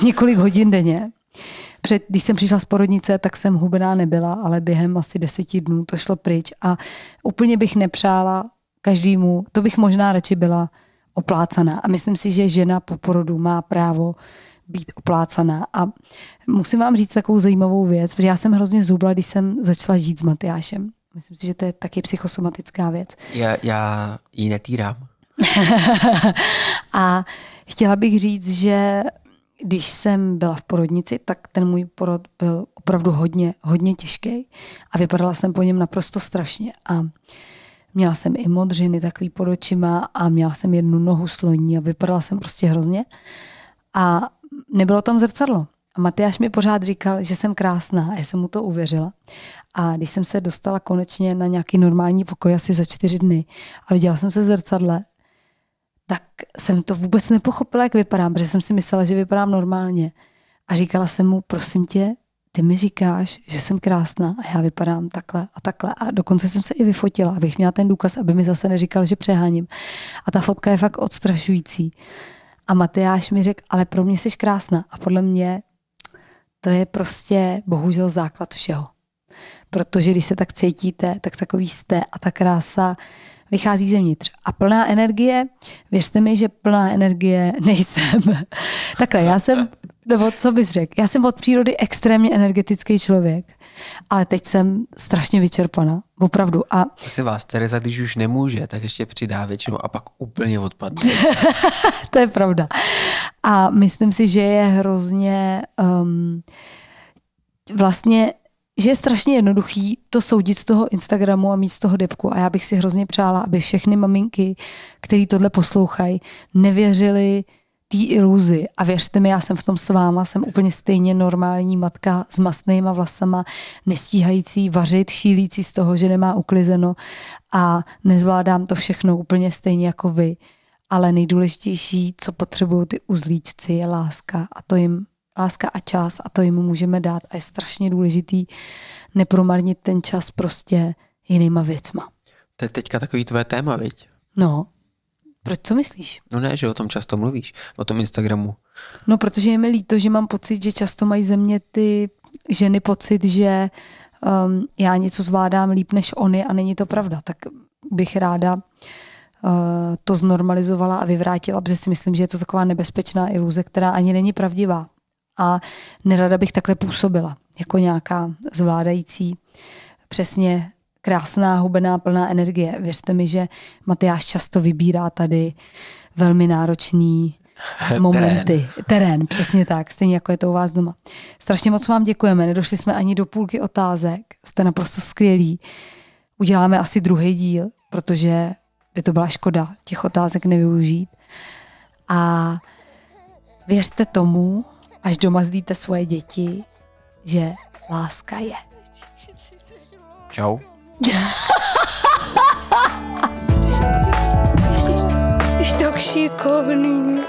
několik hodin denně. Před, když jsem přišla z porodnice, tak jsem hubená nebyla, ale během asi deseti dnů to šlo pryč a úplně bych nepřála každému, to bych možná radši byla oplácaná. A myslím si, že žena po porodu má právo být oplácaná. A musím vám říct takovou zajímavou věc, protože já jsem hrozně zubla, když jsem začala žít s Matyášem. Myslím si, že to je taky psychosomatická věc. Já, já ji netýrám. a chtěla bych říct, že když jsem byla v porodnici, tak ten můj porod byl opravdu hodně, hodně těžký a vypadala jsem po něm naprosto strašně. A měla jsem i modřiny takový pod očima a měla jsem jednu nohu sloní a vypadala jsem prostě hrozně. A nebylo tam zrcadlo. A Matyáš mi pořád říkal, že jsem krásná a já jsem mu to uvěřila. A když jsem se dostala konečně na nějaký normální pokoj asi za čtyři dny a viděla jsem se v zrcadle, tak jsem to vůbec nepochopila, jak vypadám, protože jsem si myslela, že vypadám normálně. A říkala jsem mu, prosím tě, ty mi říkáš, že jsem krásná a já vypadám takhle a takhle. A dokonce jsem se i vyfotila, abych měla ten důkaz, aby mi zase neříkal, že přeháním. A ta fotka je fakt odstrašující. A Matyáš mi řekl, ale pro mě jsi krásná. A podle mě to je prostě bohužel základ všeho. Protože když se tak cítíte, tak takový jste a ta krása vychází zevnitř. A plná energie, věřte mi, že plná energie nejsem. Takhle, já jsem, nebo co bys řekl, já jsem od přírody extrémně energetický člověk, ale teď jsem strašně vyčerpaná, opravdu. A... Prosím vás, Tereza, když už nemůže, tak ještě přidá většinu a pak úplně odpadne. to je pravda. A myslím si, že je hrozně um, vlastně že je strašně jednoduchý to soudit z toho Instagramu a mít z toho depku. A já bych si hrozně přála, aby všechny maminky, které tohle poslouchají, nevěřily té iluzi. A věřte mi, já jsem v tom s váma, jsem úplně stejně normální matka s masnýma vlasama, nestíhající vařit, šílící z toho, že nemá uklizeno a nezvládám to všechno úplně stejně jako vy. Ale nejdůležitější, co potřebují ty uzlíčci, je láska a to jim láska a čas a to jim můžeme dát a je strašně důležitý nepromarnit ten čas prostě jinýma věcma. To je teďka takový tvoje téma, viď? No. Proč co myslíš? No ne, že o tom často mluvíš, o tom Instagramu. No, protože je mi líto, že mám pocit, že často mají ze mě ty ženy pocit, že um, já něco zvládám líp než oni a není to pravda. Tak bych ráda uh, to znormalizovala a vyvrátila, protože si myslím, že je to taková nebezpečná iluze, která ani není pravdivá a nerada bych takhle působila, jako nějaká zvládající, přesně krásná, hubená, plná energie. Věřte mi, že Matyáš často vybírá tady velmi náročný momenty. Terén. Terén, přesně tak, stejně jako je to u vás doma. Strašně moc vám děkujeme, nedošli jsme ani do půlky otázek, jste naprosto skvělí. Uděláme asi druhý díl, protože by to byla škoda těch otázek nevyužít. A věřte tomu, až doma zdíte svoje děti, že láska je. Čau. Jsi tak šikovný.